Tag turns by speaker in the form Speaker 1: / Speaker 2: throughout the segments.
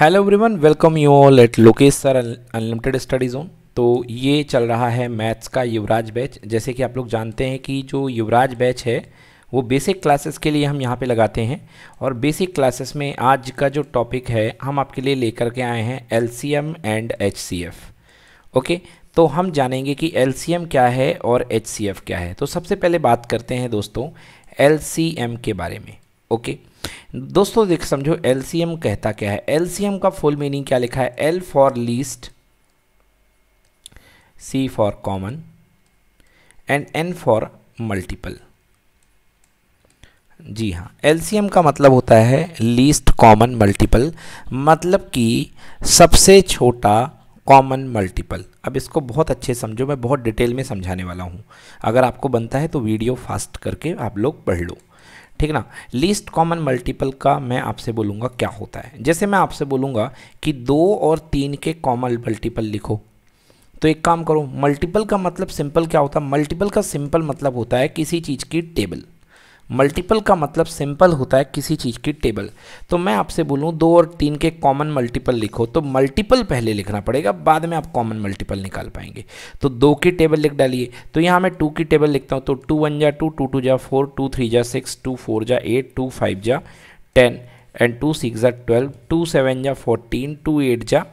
Speaker 1: Hello everyone welcome you all at Lokesh sir unlimited study zone तो ये चल रहा है मैथ्स का युवराज बैच जैसे कि आप लोग जानते हैं कि जो युवराज बैच है वो बेसिक क्लासेस के लिए हम यहाँ पे लगाते हैं और बेसिक क्लासेस में आज का जो टॉपिक है हम आपके लिए लेकर के आए हैं एल एंड एच ओके तो हम जानेंगे कि एल क्या है और एच क्या है तो सबसे पहले बात करते हैं दोस्तों एल के बारे में ओके okay? दोस्तों देख समझो एलसीएम कहता क्या है एलसीएम का फुल मीनिंग क्या लिखा है L for least C for common and N for multiple जी हाँ एलसीएम का मतलब होता है लीस्ट कॉमन मल्टीपल मतलब कि सबसे छोटा कॉमन मल्टीपल अब इसको बहुत अच्छे समझो मैं बहुत डिटेल में समझाने वाला हूँ अगर आपको बनता है तो वीडियो फास्ट करके आप लोग पढ़ लो ठीक ना लीस्ट कॉमन मल्टीपल का मैं आपसे बोलूँगा क्या होता है जैसे मैं आपसे बोलूँगा कि दो और तीन के कॉमन मल्टीपल लिखो तो एक काम करो मल्टीपल का मतलब सिंपल क्या होता है मल्टीपल का सिंपल मतलब होता है किसी चीज़ की टेबल मल्टीपल का मतलब सिंपल होता है किसी चीज़ की टेबल तो मैं आपसे बोलूँ दो और तीन के कॉमन मल्टीपल लिखो तो मल्टीपल पहले लिखना पड़ेगा बाद में आप कॉमन मल्टीपल निकाल पाएंगे तो दो की टेबल लिख डालिए तो यहाँ मैं टू की टेबल लिखता हूँ तो टू वन जा टू टू टू जा फोर टू थ्री जा सिक्स टू फोर जा एट टू फाइव जा टेन एंड टू सिक्स जा ट्वेल्व टू सेवन जा फोर्टीन टू एट जा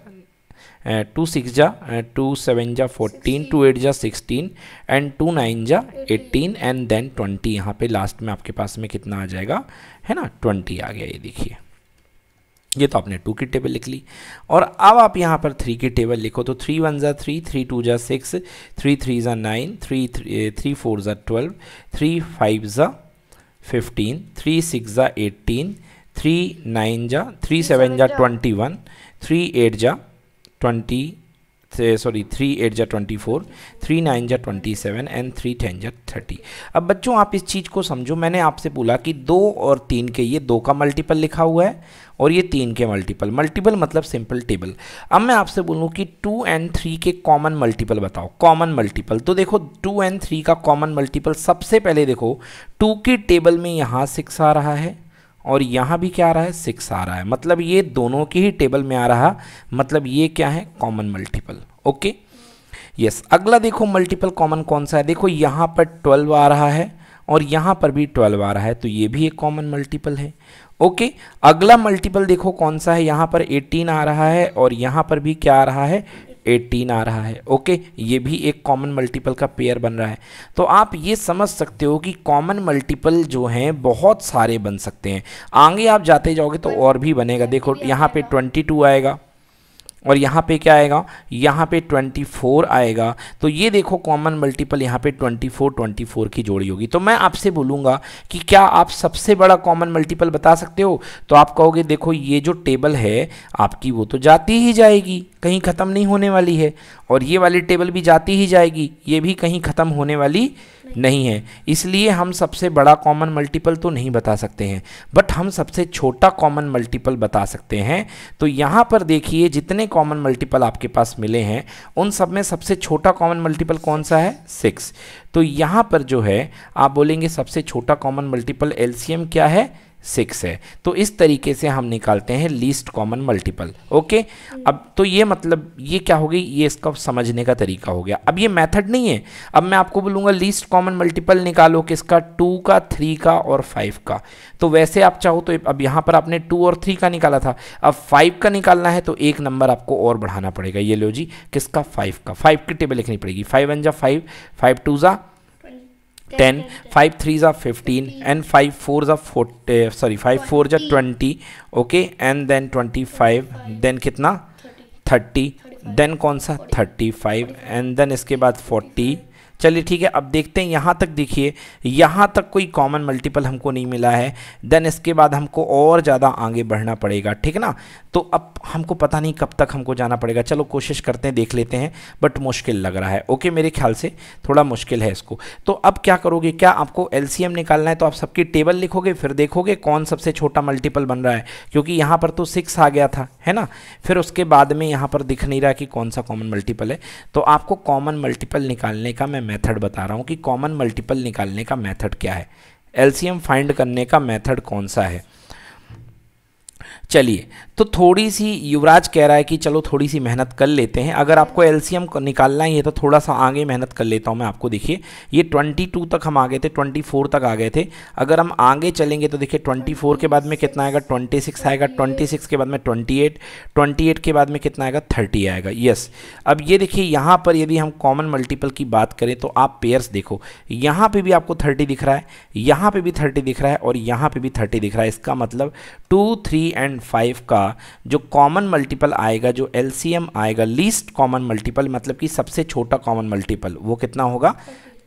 Speaker 1: टू सिक्स जा टू सेवन जा फोर्टीन टू एट जा सिक्सटीन एंड टू नाइन जा एट्टीन एंड देन ट्वेंटी यहाँ पे लास्ट में आपके पास में कितना आ जाएगा है ना ट्वेंटी आ गया ये देखिए ये तो आपने टू की टेबल लिख ली और अब आप यहाँ पर थ्री की टेबल लिखो तो थ्री वन ज़ा थ्री थ्री टू ज़ा सिक्स थ्री थ्री ज़ा नाइन थ्री थ्री फोर ज़ा ट्वेल्व थ्री फाइव ज़ा फिफ्टीन थ्री सिक्स ज़ा एट्टीन थ्री नाइन जा थ्री सेवन जा ट्वेंटी वन थ्री एट जा eh, twenty sorry three eight जा ट्वेंटी फोर थ्री नाइन जा twenty seven and three ten जा thirty अब बच्चों आप इस चीज़ को समझो मैंने आपसे बोला कि दो और तीन के ये दो का मल्टीपल लिखा हुआ है और ये तीन के मल्टीपल मल्टीपल मतलब सिंपल टेबल अब मैं आपसे बोलूँ कि टू एंड थ्री के कॉमन मल्टीपल बताओ कॉमन मल्टीपल तो देखो टू एंड थ्री का कॉमन मल्टीपल सबसे पहले देखो टू की टेबल में यहाँ सिक्स आ रहा है और यहाँ भी क्या आ रहा है सिक्स आ रहा है मतलब ये दोनों के ही टेबल में आ रहा मतलब ये क्या है कॉमन मल्टीपल ओके यस अगला देखो मल्टीपल कॉमन कौन सा है देखो यहाँ पर ट्वेल्व आ रहा है और यहाँ पर भी ट्वेल्व आ रहा है तो ये भी एक कॉमन मल्टीपल है ओके अगला मल्टीपल देखो कौन सा है यहाँ पर एटीन आ रहा है और यहाँ पर भी क्या आ रहा है एटीन आ रहा है ओके ये भी एक कॉमन मल्टीपल का पेयर बन रहा है तो आप ये समझ सकते हो कि कॉमन मल्टीपल जो हैं बहुत सारे बन सकते हैं आगे आप जाते जाओगे तो और भी बनेगा देखो यहाँ पे ट्वेंटी टू आएगा और यहाँ पे क्या आएगा यहाँ पे 24 आएगा तो ये देखो कॉमन मल्टीपल यहाँ पे 24 24 की जोड़ी होगी तो मैं आपसे बोलूँगा कि क्या आप सबसे बड़ा कॉमन मल्टीपल बता सकते हो तो आप कहोगे देखो ये जो टेबल है आपकी वो तो जाती ही जाएगी कहीं ख़त्म नहीं होने वाली है और ये वाली टेबल भी जाती ही जाएगी ये भी कहीं ख़त्म होने वाली नहीं है इसलिए हम सबसे बड़ा कॉमन मल्टीपल तो नहीं बता सकते हैं बट हम सबसे छोटा कॉमन मल्टीपल बता सकते हैं तो यहाँ पर देखिए जितने कॉमन मल्टीपल आपके पास मिले हैं उन सब में सबसे छोटा कॉमन मल्टीपल कौन सा है सिक्स तो यहाँ पर जो है आप बोलेंगे सबसे छोटा कॉमन मल्टीपल एल क्या है सिक्स है तो इस तरीके से हम निकालते हैं लीस्ट कॉमन मल्टीपल ओके अब तो ये मतलब ये क्या हो गई ये इसका समझने का तरीका हो गया अब ये मेथड नहीं है अब मैं आपको बोलूँगा लीस्ट कॉमन मल्टीपल निकालो किसका टू का थ्री का और फाइव का तो वैसे आप चाहो तो अब यहाँ पर आपने टू और थ्री का निकाला था अब फाइव का निकालना है तो एक नंबर आपको और बढ़ाना पड़ेगा ये लो जी किसका फाइव का फाइव की टेबल लिखनी पड़ेगी फाइव वन जा फाइव फाइव टू ज़ा टेन फाइव थ्री ज़ा फिफ्टीन एंड फाइव फोर ज़ा फोर्टी सॉरी फाइव फोर जा twenty okay and then twenty five then कितना थर्टी देन कौन सा थर्टी फाइव एंड देन इसके बाद फोर्टी चलिए ठीक है अब देखते हैं यहाँ तक देखिए यहाँ तक कोई कॉमन मल्टीपल हमको नहीं मिला है देन इसके बाद हमको और ज़्यादा आगे बढ़ना पड़ेगा ठीक ना तो अब हमको पता नहीं कब तक हमको जाना पड़ेगा चलो कोशिश करते हैं देख लेते हैं बट मुश्किल लग रहा है ओके मेरे ख्याल से थोड़ा मुश्किल है इसको तो अब क्या करोगे क्या आपको एल निकालना है तो आप सबकी टेबल लिखोगे फिर देखोगे कौन सबसे छोटा मल्टीपल बन रहा है क्योंकि यहाँ पर तो सिक्स आ गया था है ना फिर उसके बाद में यहाँ पर दिख नहीं रहा कि कौन सा कॉमन मल्टीपल है तो आपको कॉमन मल्टीपल निकालने का मैं मेथड बता रहा हूँ कि कॉमन मल्टीपल निकालने का मेथड क्या है एलसीएम फाइंड करने का मेथड कौन सा है चलिए तो थोड़ी सी युवराज कह रहा है कि चलो थोड़ी सी मेहनत कर लेते हैं अगर आपको एलसीएम निकालना ही है तो थोड़ा सा आगे मेहनत कर लेता हूँ मैं आपको देखिए ये 22 तक हम आ गए थे 24 तक आ गए थे अगर हम आगे चलेंगे तो देखिए 24 के बाद में कितना आएगा 26 आएगा 26 के बाद में 28 28 के बाद में कितना आएगा थर्टी आएगा यस अब ये देखिए यहाँ पर यदि हम कॉमन मल्टीपल की बात करें तो आप पेयर्स देखो यहाँ पर भी आपको थर्टी दिख रहा है यहाँ पर भी थर्टी दिख रहा है और यहाँ पर भी थर्टी दिख रहा है इसका मतलब टू थ्री एंड फाइव का जो कॉमन मल्टीपल आएगा जो एलसीएम आएगा लीस्ट कॉमन मल्टीपल मतलब कि सबसे छोटा कॉमन मल्टीपल वो कितना होगा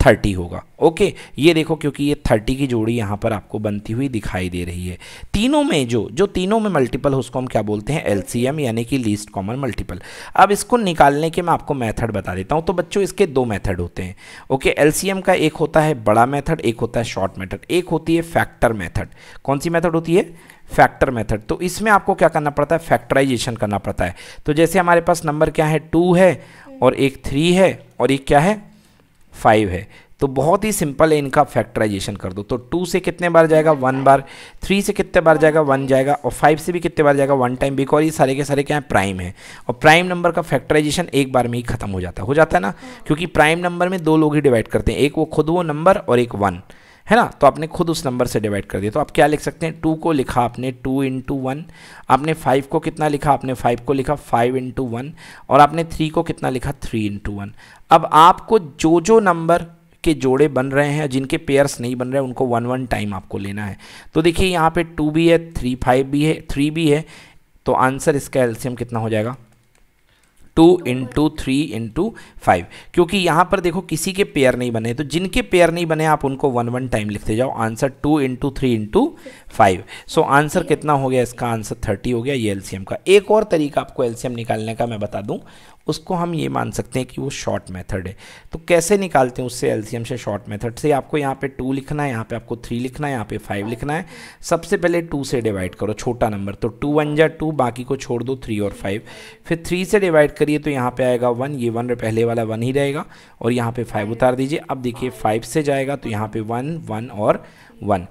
Speaker 1: थर्टी होगा ओके ये देखो क्योंकि ये थर्टी की जोड़ी यहाँ पर आपको बनती हुई दिखाई दे रही है तीनों में जो जो तीनों में मल्टीपल हो उसको हम क्या बोलते हैं एल यानी कि लीस्ट कॉमन मल्टीपल अब इसको निकालने के मैं आपको मैथड बता देता हूँ तो बच्चों इसके दो मैथड होते हैं ओके एल का एक होता है बड़ा मैथड एक होता है शॉर्ट मैथड एक होती है फैक्टर मैथड कौन सी मैथड होती है फैक्टर मेथड तो इसमें आपको क्या करना पड़ता है फैक्टराइजेशन करना पड़ता है तो जैसे हमारे पास नंबर क्या है टू है और एक थ्री है और एक क्या है फाइव है तो बहुत ही सिंपल है इनका फैक्टराइजेशन कर दो तो टू से कितने बार जाएगा वन बार थ्री से कितने बार जाएगा वन जाएगा और फाइव से भी कितने बार जाएगा वन टाइम बिकॉज ये सारे के सारे क्या है प्राइम है और प्राइम नंबर का फैक्टराइजेशन एक बार में ही खत्म हो जाता है हो जाता है ना क्योंकि प्राइम नंबर में दो लोग ही डिवाइड करते हैं एक वो खुद वो नंबर और एक वन है ना तो आपने खुद उस नंबर से डिवाइड कर दिया तो आप क्या लिख सकते हैं टू को लिखा आपने टू इंटू वन आपने फाइव को कितना लिखा आपने फाइव को लिखा फाइव इंटू वन और आपने थ्री को कितना लिखा थ्री इंटू वन अब आपको जो जो नंबर के जोड़े बन रहे हैं जिनके पेयर्स नहीं बन रहे उनको वन वन टाइम आपको लेना है तो देखिए यहाँ पे टू भी है थ्री फाइव भी है थ्री भी है तो आंसर इसका एल्सियम कितना हो जाएगा two into three into five क्योंकि यहाँ पर देखो किसी के पेयर नहीं बने तो जिनके पेयर नहीं बने आप उनको वन वन टाइम लिखते जाओ answer two into three into five so answer कितना हो गया इसका आंसर थर्टी हो गया ये एल्शियम का एक और तरीका आपको एल्शियम निकालने का मैं बता दूँ उसको हम ये मान सकते हैं कि वो शॉर्ट मेथड है तो कैसे निकालते हैं उससे एलसीएम से शॉर्ट मेथड से आपको यहाँ पे टू लिखना है यहाँ पे आपको थ्री लिखना है यहाँ पे फाइव लिखना है सबसे पहले टू से डिवाइड करो छोटा नंबर तो टू वन जा टू बाकी को छोड़ दो थ्री और फाइव फिर थ्री से डिवाइड करिए तो यहाँ पर आएगा वन ये वन पहले वाला वन ही रहेगा और यहाँ पर फाइव उतार दीजिए अब देखिए फाइव से जाएगा तो यहाँ पर वन वन और वन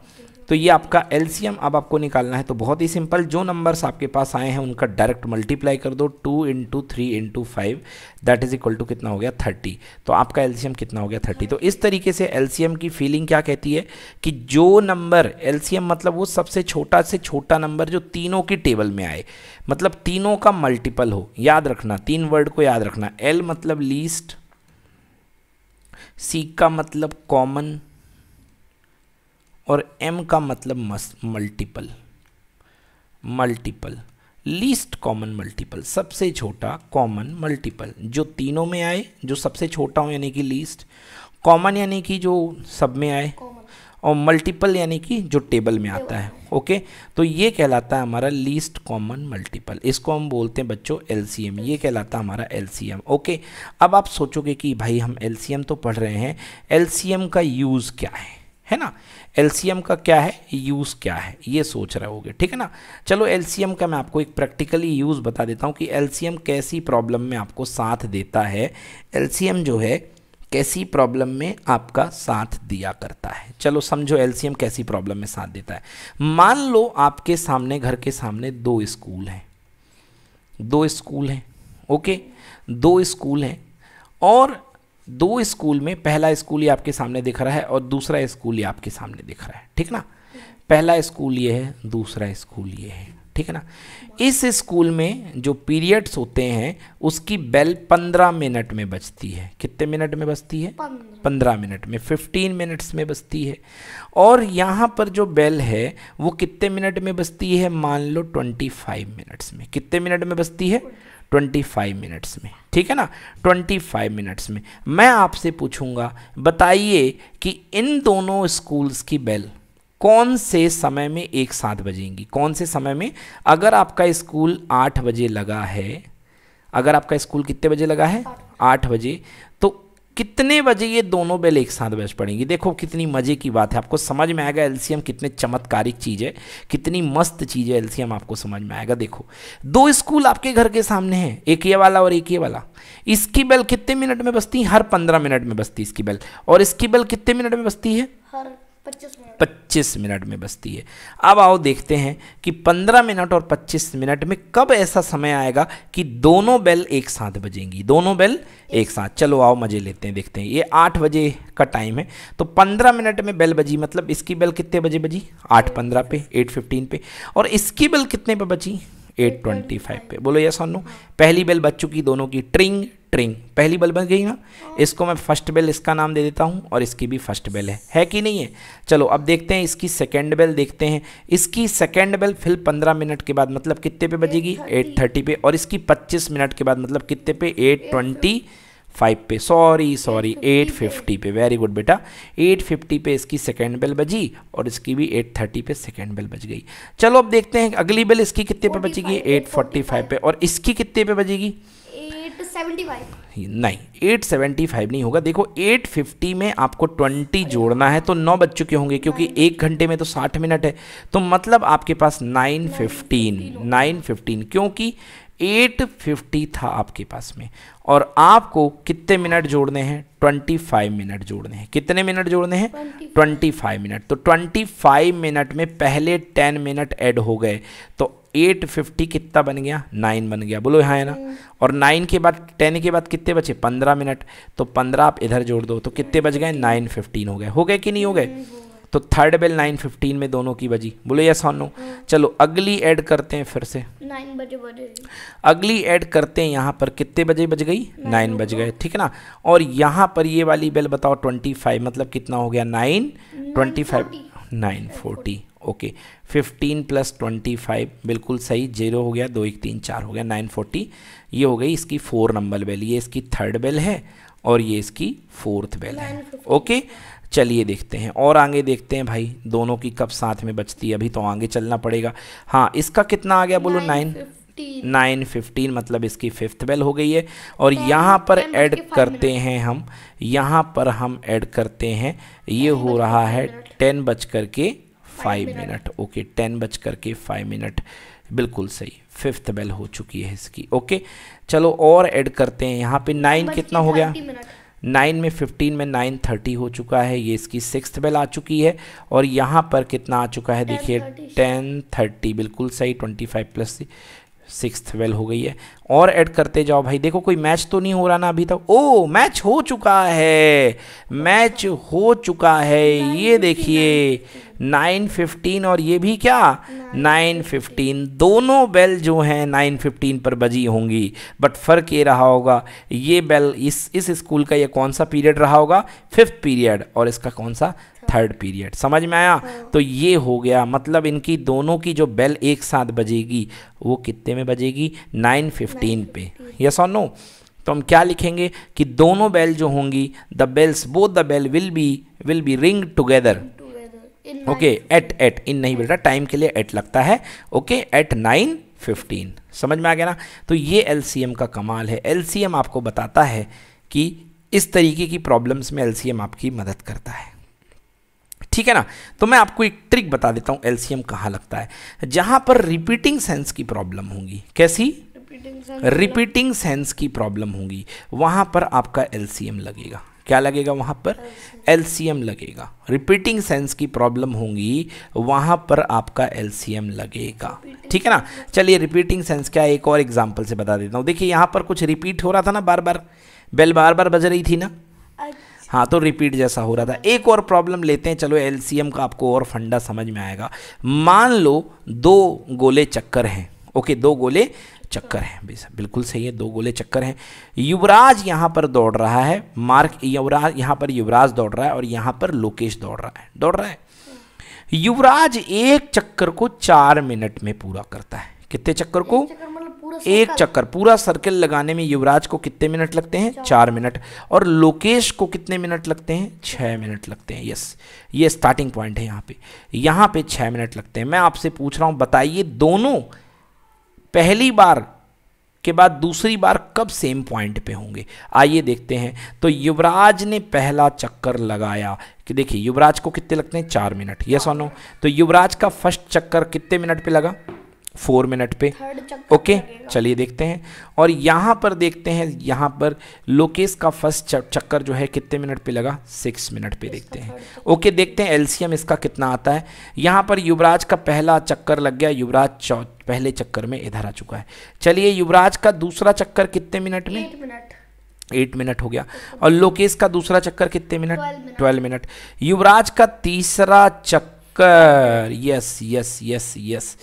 Speaker 1: तो ये आपका एलसीएम अब आपको निकालना है तो बहुत ही सिंपल जो नंबर्स आपके पास आए हैं उनका डायरेक्ट मल्टीप्लाई कर दो two into three into five that is equal to कितना हो गया थर्टी तो आपका एलसीएम कितना हो गया थर्टी तो इस तरीके से एलसीएम की फीलिंग क्या कहती है कि जो नंबर एलसीएम मतलब वो सबसे छोटा से छोटा नंबर जो तीनों की टेबल में आए मतलब तीनों का मल्टीपल हो याद रखना तीन वर्ड को याद रखना एल मतलब लीस्ट सी का मतलब कॉमन और m का मतलब multiple multiple least common multiple सबसे छोटा कॉमन मल्टीपल जो तीनों में आए जो सबसे छोटा हो यानी कि लीस्ट कॉमन यानी कि जो सब में आए और मल्टीपल यानी कि जो टेबल में आता है ओके तो ये कहलाता है हमारा लीस्ट कॉमन मल्टीपल इसको हम बोलते हैं बच्चों एल ये कहलाता है हमारा एल ओके अब आप सोचोगे कि भाई हम एल तो पढ़ रहे हैं एल का यूज़ क्या है है ना एलसीएम का क्या है यूज़ क्या है ये सोच रहे होगे ठीक है ना चलो एलसीएम का मैं आपको एक प्रैक्टिकली यूज़ बता देता हूँ कि एलसीएम कैसी प्रॉब्लम में आपको साथ देता है एलसीएम जो है कैसी प्रॉब्लम में आपका साथ दिया करता है चलो समझो एलसीएम कैसी प्रॉब्लम में साथ देता है मान लो आपके सामने घर के सामने दो स्कूल हैं दो स्कूल हैं ओके दो स्कूल हैं और दो स्कूल में पहला स्कूल ये आपके सामने दिख रहा है और दूसरा स्कूल ये आपके सामने दिख रहा है ठीक ना पहला स्कूल ये है दूसरा स्कूल ये है ठीक है ना इस स्कूल में जो पीरियड्स होते हैं उसकी बेल पंद्रह मिनट में बजती है कितने मिनट में बजती है पंद्रह मिनट में फिफ्टीन मिनट्स में बजती है और यहाँ पर जो बेल है वो कितने मिनट में बजती है मान लो ट्वेंटी फाइव मिनट्स में कितने मिनट में बजती है ट्वेंटी फाइव मिनट्स में ठीक है ना ट्वेंटी फाइव मिनट्स में मैं आपसे पूछूंगा बताइए कि इन दोनों स्कूल्स की बेल कौन से समय में एक साथ बजेंगी कौन से समय में अगर आपका स्कूल आठ बजे लगा है अगर आपका स्कूल कितने बजे लगा है आठ बजे तो कितने बजे ये दोनों बेल एक साथ बज पड़ेंगी देखो कितनी मज़े की बात है आपको समझ में आएगा एलसीएम कितने चमत्कारिक चीज़ है कितनी मस्त चीज़ है एलसीएम आपको समझ में आएगा देखो दो स्कूल आपके घर के सामने हैं एक ये वाला और एक ये वाला इसकी बेल कितने मिनट में बजती है हर पंद्रह मिनट में बजती है इसकी बेल और इसकी बेल कितने मिनट में बजती है हर पच्चीस मिनट में बसती है अब आओ देखते हैं कि पंद्रह मिनट और पच्चीस मिनट में कब ऐसा समय आएगा कि दोनों बेल एक साथ बजेंगी दोनों बेल एक साथ चलो आओ मज़े लेते हैं देखते हैं ये आठ बजे का टाइम है तो पंद्रह मिनट में बेल बजी मतलब इसकी बेल कितने बजे बजी आठ पंद्रह पे एट फिफ्टीन पे और इसकी बेल कितने पे बची एट ट्वेंटी फाइव पे बोलो यस और नो पहली बेल बच चुकी दोनों की ट्रिंग ट्रिंग पहली बेल बच गई ना इसको मैं फर्स्ट बेल इसका नाम दे देता हूँ और इसकी भी फर्स्ट बेल है है कि नहीं है चलो अब देखते हैं इसकी सेकेंड बेल देखते हैं इसकी सेकेंड बेल फिर पंद्रह मिनट के बाद मतलब कितने पे बजेगी एट थर्टी पे और इसकी पच्चीस मिनट के बाद मतलब कितने पे एट ट्वेंटी फाइव पे सॉरी सॉरी एट फिफ्टी पे वेरी गुड बेटा एट फिफ्टी पे इसकी सेकेंड बेल बजी और इसकी भी एट थर्टी पे सेकेंड बेल बज गई चलो अब देखते हैं अगली बेल इसकी कितने पे बजेगी एट फोर्टी फाइव पे और इसकी कितने पे बजेगी नहीं 875 नहीं होगा देखो 850 में आपको 20 जोड़ना है तो नौ बज चुके होंगे क्योंकि एक घंटे में तो 60 मिनट है तो मतलब आपके पास 915 915 क्योंकि 850 था आपके पास में और आपको कितने मिनट जोड़ने हैं 25 मिनट जोड़ने हैं कितने मिनट जोड़ने हैं 25 मिनट तो 25 मिनट में पहले 10 मिनट ऐड हो गए तो 850 कितना बन गया 9 बन गया बोलो यहाँ है ना हम्म। और 9 के बाद 10 के बाद कितने बचे 15 मिनट तो 15 आप इधर जोड़ दो तो कितने बच गए 915 हो गए हो गए कि नहीं हो गए हम्म, तो थर्ड बेल नाइन फिफ्टीन में दोनों की बजी बोलो यस ऑन नो चलो अगली ऐड करते हैं फिर से नाइन बजे बजे अगली ऐड करते हैं यहाँ पर कितने बजे बज गई नाइन बज गए ठीक है ना और यहाँ पर ये वाली बेल बताओ ट्वेंटी फाइव मतलब कितना हो गया nine twenty five nine forty okay fifteen plus twenty five बिल्कुल सही जीरो हो गया दो एक तीन चार हो गया नाइन फोर्टी ये हो गई इसकी फोर नंबर बेल ये इसकी थर्ड बेल है और ये इसकी फोर्थ बेल है ओके okay? चलिए देखते हैं और आगे देखते हैं भाई दोनों की कब साथ में बचती है अभी तो आगे चलना पड़ेगा हाँ इसका कितना आ गया बोलो नाइन नाइन फिफ्टीन मतलब इसकी फिफ्थ बेल हो गई है और यहाँ पर ऐड करते हैं हम यहाँ पर हम ऐड करते हैं ये हो रहा है टेन बज करके फाइव मिनट ओके टेन बज करके फाइव मिनट बिल्कुल सही फिफ्थ बेल हो चुकी है इसकी ओके चलो और ऐड करते हैं यहाँ पे नाइन कितना हो गया नाइन में फिफ्टीन में नाइन थर्टी हो चुका है ये इसकी सिक्स बेल आ चुकी है और यहाँ पर कितना आ चुका है देखिए टेन थर्टी बिल्कुल सही twenty five plus six twelve हो गई है और ऐड करते जाओ भाई देखो कोई मैच तो नहीं हो रहा ना अभी तक ओ मैच हो चुका है मैच हो चुका है ये देखिए नाइन फिफ्टीन और ये भी क्या नाइन फिफ्टीन दोनों बेल जो हैं नाइन फिफ्टीन पर बजी होंगी बट फ़र्क ये रहा होगा ये बेल इस इस स्कूल का ये कौन सा पीरियड रहा होगा फिफ्थ पीरियड और इसका कौन सा थर्ड पीरियड समझ में आया हाँ। तो ये हो गया मतलब इनकी दोनों की जो बेल एक साथ बजेगी वो कितने में बजेगी नाइन फिफ्टीन पे यस और नो तो हम क्या लिखेंगे कि दोनों बेल जो होंगी the bells both the bell will be will be ring together okay eight eight in नहीं बेटा टाइम के लिए एट लगता है ओके एट नाइन फिफ्टीन समझ में आ गया ना तो ये एल का कमाल है एल आपको बताता है कि इस तरीके की प्रॉब्लम्स में एल आपकी मदद करता है ठीक है ना तो मैं आपको एक ट्रिक बता देता हूँ एलसीएम कहाँ लगता है जहाँ पर रिपीटिंग सेंस की प्रॉब्लम होगी कैसी
Speaker 2: रिपीटिंग
Speaker 1: सेंस मतलब? की प्रॉब्लम होगी वहाँ पर आपका एलसीएम लगेगा क्या लगेगा वहाँ पर एलसीएम लगेगा रिपीटिंग सेंस की प्रॉब्लम होगी वहाँ पर आपका एलसीएम लगेगा ठीक है ना चलिए रिपीटिंग सेंस क्या एक और एग्जाम्पल से बता देता हूँ देखिए यहाँ पर कुछ रिपीट हो रहा था ना बार बार बेल बार बार बज रही थी ना अच्छा। हाँ तो रिपीट जैसा हो रहा था एक और प्रॉब्लम लेते हैं चलो एल का आपको और फंडा समझ में आएगा मान लो दो गोले चक्कर हैं ओके दो गोले चक्कर हैं बिल्कुल सही है दो गोले चक्कर हैं युवराज यहाँ पर दौड़ रहा है मार्क युवराज यहाँ पर युवराज दौड़ रहा है और यहाँ पर लोकेश दौड़ रहा है दौड़ रहा है युवराज एक चक्कर को चार मिनट में पूरा करता है कितने चक्कर को एक चक्कर पूरा सर्कल लगाने में युवराज को कितने मिनट लगते हैं चार मिनट और लोकेश को कितने मिनट लगते हैं छः मिनट लगते हैं यस ये स्टार्टिंग पॉइंट है यहाँ पे यहाँ पे छः मिनट लगते हैं मैं आपसे पूछ रहा हूँ बताइए दोनों पहली बार के बाद दूसरी बार कब सेम पॉइंट पे होंगे आइए देखते हैं तो युवराज ने पहला चक्कर लगाया कि देखिए युवराज को कितने लगते हैं चार मिनट यस और नो तो युवराज का फर्स्ट चक्कर कितने मिनट पे लगा फोर मिनट पे ओके चलिए देखते हैं और यहाँ पर देखते हैं यहाँ पर लोकेश का फर्स्ट चक्कर जो है कितने मिनट पे लगा सिक्स मिनट पे देखते हैं ओके देखते हैं एलसीएम इसका कितना आता है यहाँ पर युवराज का पहला चक्कर लग गया युवराज पहले चक्कर में इधर आ चुका है चलिए युवराज का दूसरा चक्कर कितने मिनट में एट मिनट हो गया और लोकेश का दूसरा चक्कर कितने मिनट ट्वेल्व मिनट युवराज का तीसरा चक्कर yes yes yes yes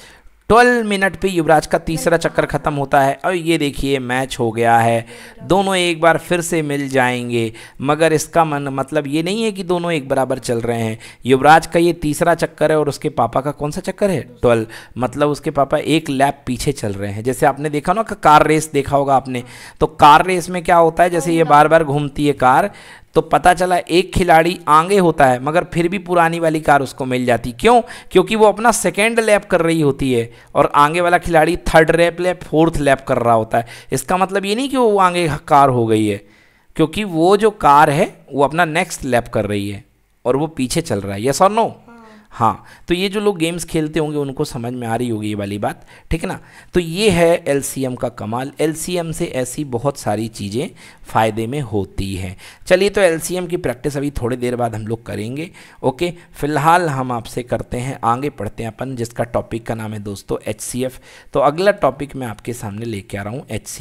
Speaker 1: twelve minute पे युवराज का तीसरा चक्कर ख़त्म होता है और ये देखिए मैच हो गया है दोनों एक बार फिर से मिल जाएंगे मगर इसका मन मतलब ये नहीं है कि दोनों एक बराबर चल रहे हैं युवराज का ये तीसरा चक्कर है और उसके पापा का कौन सा चक्कर है ट्वेल्व मतलब उसके पापा एक लैप पीछे चल रहे हैं जैसे आपने देखा ना कार रेस देखा होगा आपने तो कार रेस में क्या होता है जैसे ये हाँ। बार बार घूमती है कार तो पता चला एक खिलाड़ी आगे होता है मगर फिर भी पुरानी वाली कार उसको मिल जाती क्यों क्योंकि वो अपना सेकेंड लैप कर रही होती है और आगे वाला खिलाड़ी third lap lap fourth lap कर रहा होता है इसका मतलब ये नहीं कि वो आगे कार हो गई है क्योंकि वो जो कार है वो अपना नेक्स्ट लैप कर रही है और वो पीछे चल रहा है यस और नो हाँ तो ये जो लोग गेम्स खेलते होंगे उनको समझ में आ रही होगी ये वाली बात ठीक है ना तो ये है एलसीएम का कमाल एलसीएम से ऐसी बहुत सारी चीज़ें फ़ायदे में होती हैं चलिए तो एलसीएम की प्रैक्टिस अभी थोड़ी देर बाद हम लोग करेंगे ओके फिलहाल हम आपसे करते हैं आगे पढ़ते हैं अपन जिसका टॉपिक का नाम है दोस्तों एच तो अगला टॉपिक मैं आपके सामने लेके आ रहा हूँ एच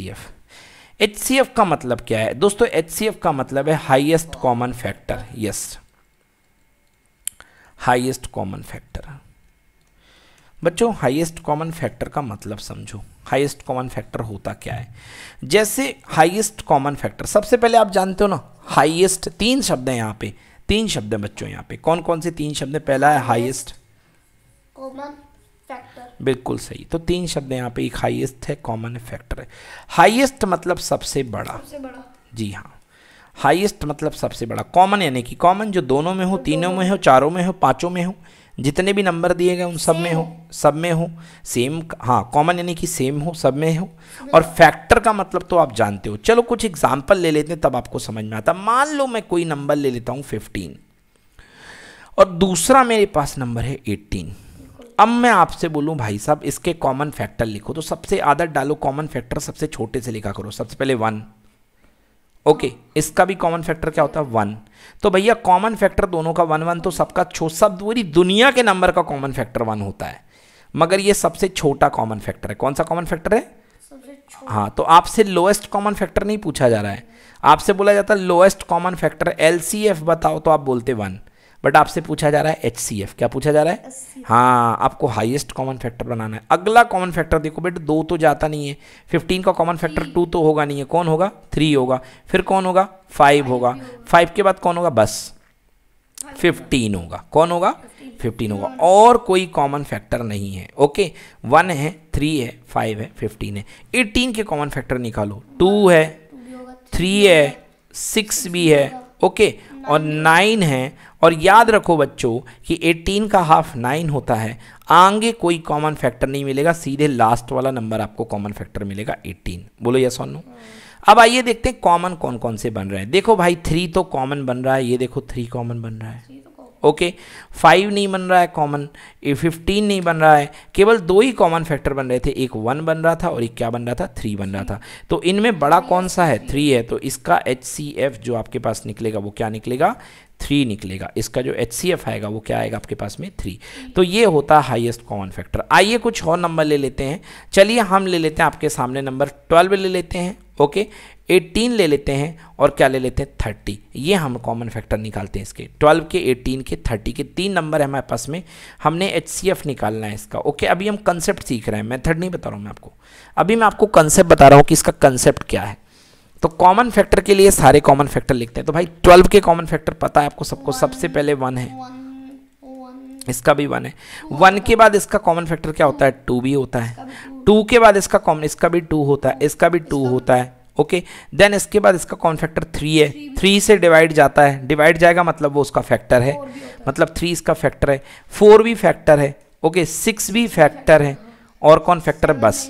Speaker 1: एच का मतलब क्या है दोस्तों एच का मतलब है highest common factor yes highest common factor बच्चों हाईएस्ट कॉमन फैक्टर का मतलब समझो हाईएस्ट कॉमन फैक्टर होता क्या है जैसे हाईएस्ट कॉमन फैक्टर सबसे पहले आप जानते हो ना हाईएस्ट तीन शब्द हैं यहाँ पे तीन शब्द हैं बच्चों यहाँ पे कौन कौन से तीन शब्द पहला है हाईएस्ट
Speaker 2: कॉमन फैक्टर
Speaker 1: बिल्कुल सही तो तीन शब्द यहाँ पे एक हाईएस्ट है कॉमन फैक्टर है हाईएस्ट मतलब सबसे बड़ा सबसे बड़ा जी हाँ हाईएस्ट मतलब सबसे बड़ा कॉमन यानी कि कॉमन जो दोनों में हो तीनों में हो चारों में हो पाँचों में हो जितने भी नंबर दिए गए उन सब में हो सब में हो सेम हाँ कॉमन यानी कि सेम हो सब में हो और फैक्टर का मतलब तो आप जानते हो चलो कुछ एग्जाम्पल ले लेते हैं तब आपको समझ में आता मान लो मैं कोई नंबर ले लेता हूँ फिफ्टीन और दूसरा मेरे पास नंबर है एट्टीन अब मैं आपसे बोलूं भाई साहब इसके कॉमन फैक्टर लिखो तो सबसे आदत डालो कॉमन फैक्टर सबसे छोटे से लिखा करो सबसे पहले वन ओके इसका भी कॉमन फैक्टर क्या होता है वन तो भैया कॉमन फैक्टर दोनों का वन वन तो सबका छो सब पूरी दुनिया के नंबर का कॉमन फैक्टर वन होता है मगर ये सबसे छोटा कॉमन फैक्टर है कौन सा कॉमन फैक्टर है हाँ तो आपसे लोएस्ट कॉमन फैक्टर नहीं पूछा जा रहा है आपसे बोला जाता है लोएस्ट कॉमन फैक्टर एल बताओ तो आप बोलते वन बट आपसे पूछा जा रहा है एच क्या पूछा जा रहा है हाँ आपको हाइएस्ट कॉमन फैक्टर बनाना है अगला कॉमन फैक्टर देखो बेट दो तो जाता नहीं है फिफ्टीन का कॉमन फैक्टर टू तो होगा नहीं है कौन होगा थ्री होगा फिर कौन होगा फाइव होगा फाइव के बाद कौन होगा बस फिफ्टीन होगा कौन होगा फिफ्टीन होगा hmm. और कोई कॉमन फैक्टर नहीं है ओके वन है थ्री है फाइव है फिफ्टीन है एटीन के कॉमन फैक्टर निकालो टू है थ्री है सिक्स भी है ओके okay, और नाइन है और याद रखो बच्चों कि एटीन का हाफ नाइन होता है आगे कोई कॉमन फैक्टर नहीं मिलेगा सीधे लास्ट वाला नंबर आपको कॉमन फैक्टर मिलेगा एटीन बोलो यस और नो अब आइए देखते हैं कॉमन कौन कौन से बन रहे हैं देखो भाई थ्री तो कॉमन बन रहा है ये देखो थ्री कॉमन बन रहा है ओके फाइव नहीं बन रहा है कॉमन ये फिफ्टीन नहीं बन रहा है केवल दो ही कॉमन फैक्टर बन रहे थे एक वन बन रहा था और एक क्या बन रहा था थ्री बन रहा था तो इनमें बड़ा कौन सा है थ्री है तो इसका एच सी एफ जो आपके पास निकलेगा वो क्या निकलेगा थ्री निकलेगा इसका जो एच सी एफ आएगा वो क्या आएगा आपके पास में थ्री तो ये होता है हाइएस्ट कॉमन फैक्टर आइए कुछ और नंबर ले लेते हैं चलिए हम ले लेते हैं आपके सामने नंबर ट्वेल्व ले लेते हैं ओके एटीन ले लेते हैं और क्या ले लेते हैं थर्टी ये हम कॉमन फैक्टर निकालते हैं इसके ट्वेल्व के एटीन के थर्टी के तीन नंबर है हमारे पास में हमने एच सी एफ निकालना है इसका ओके अभी हम कंसेप्ट सीख रहे हैं मैथड नहीं बता रहा हूँ मैं आपको अभी मैं आपको कंसेप्ट बता रहा हूँ कि इसका कंसेप्ट क्या है तो कॉमन फैक्टर के लिए सारे कॉमन फैक्टर लिखते हैं तो भाई ट्वेल्व के कॉमन फैक्टर पता है आपको सबको सबसे पहले वन है इसका भी वन है वन के बाद इसका कॉमन फैक्टर क्या होता है टू भी होता है टू के बाद इसका कॉमन इसका भी टू होता है इसका भी टू होता है ओके okay. देन इसके बाद इसका कॉमन फैक्टर थ्री है थ्री से डिवाइड जाता है डिवाइड जाएगा मतलब वो उसका फैक्टर है मतलब थ्री इसका फैक्टर है फोर भी फैक्टर है ओके सिक्स भी फैक्टर है और कौन फैक्टर बस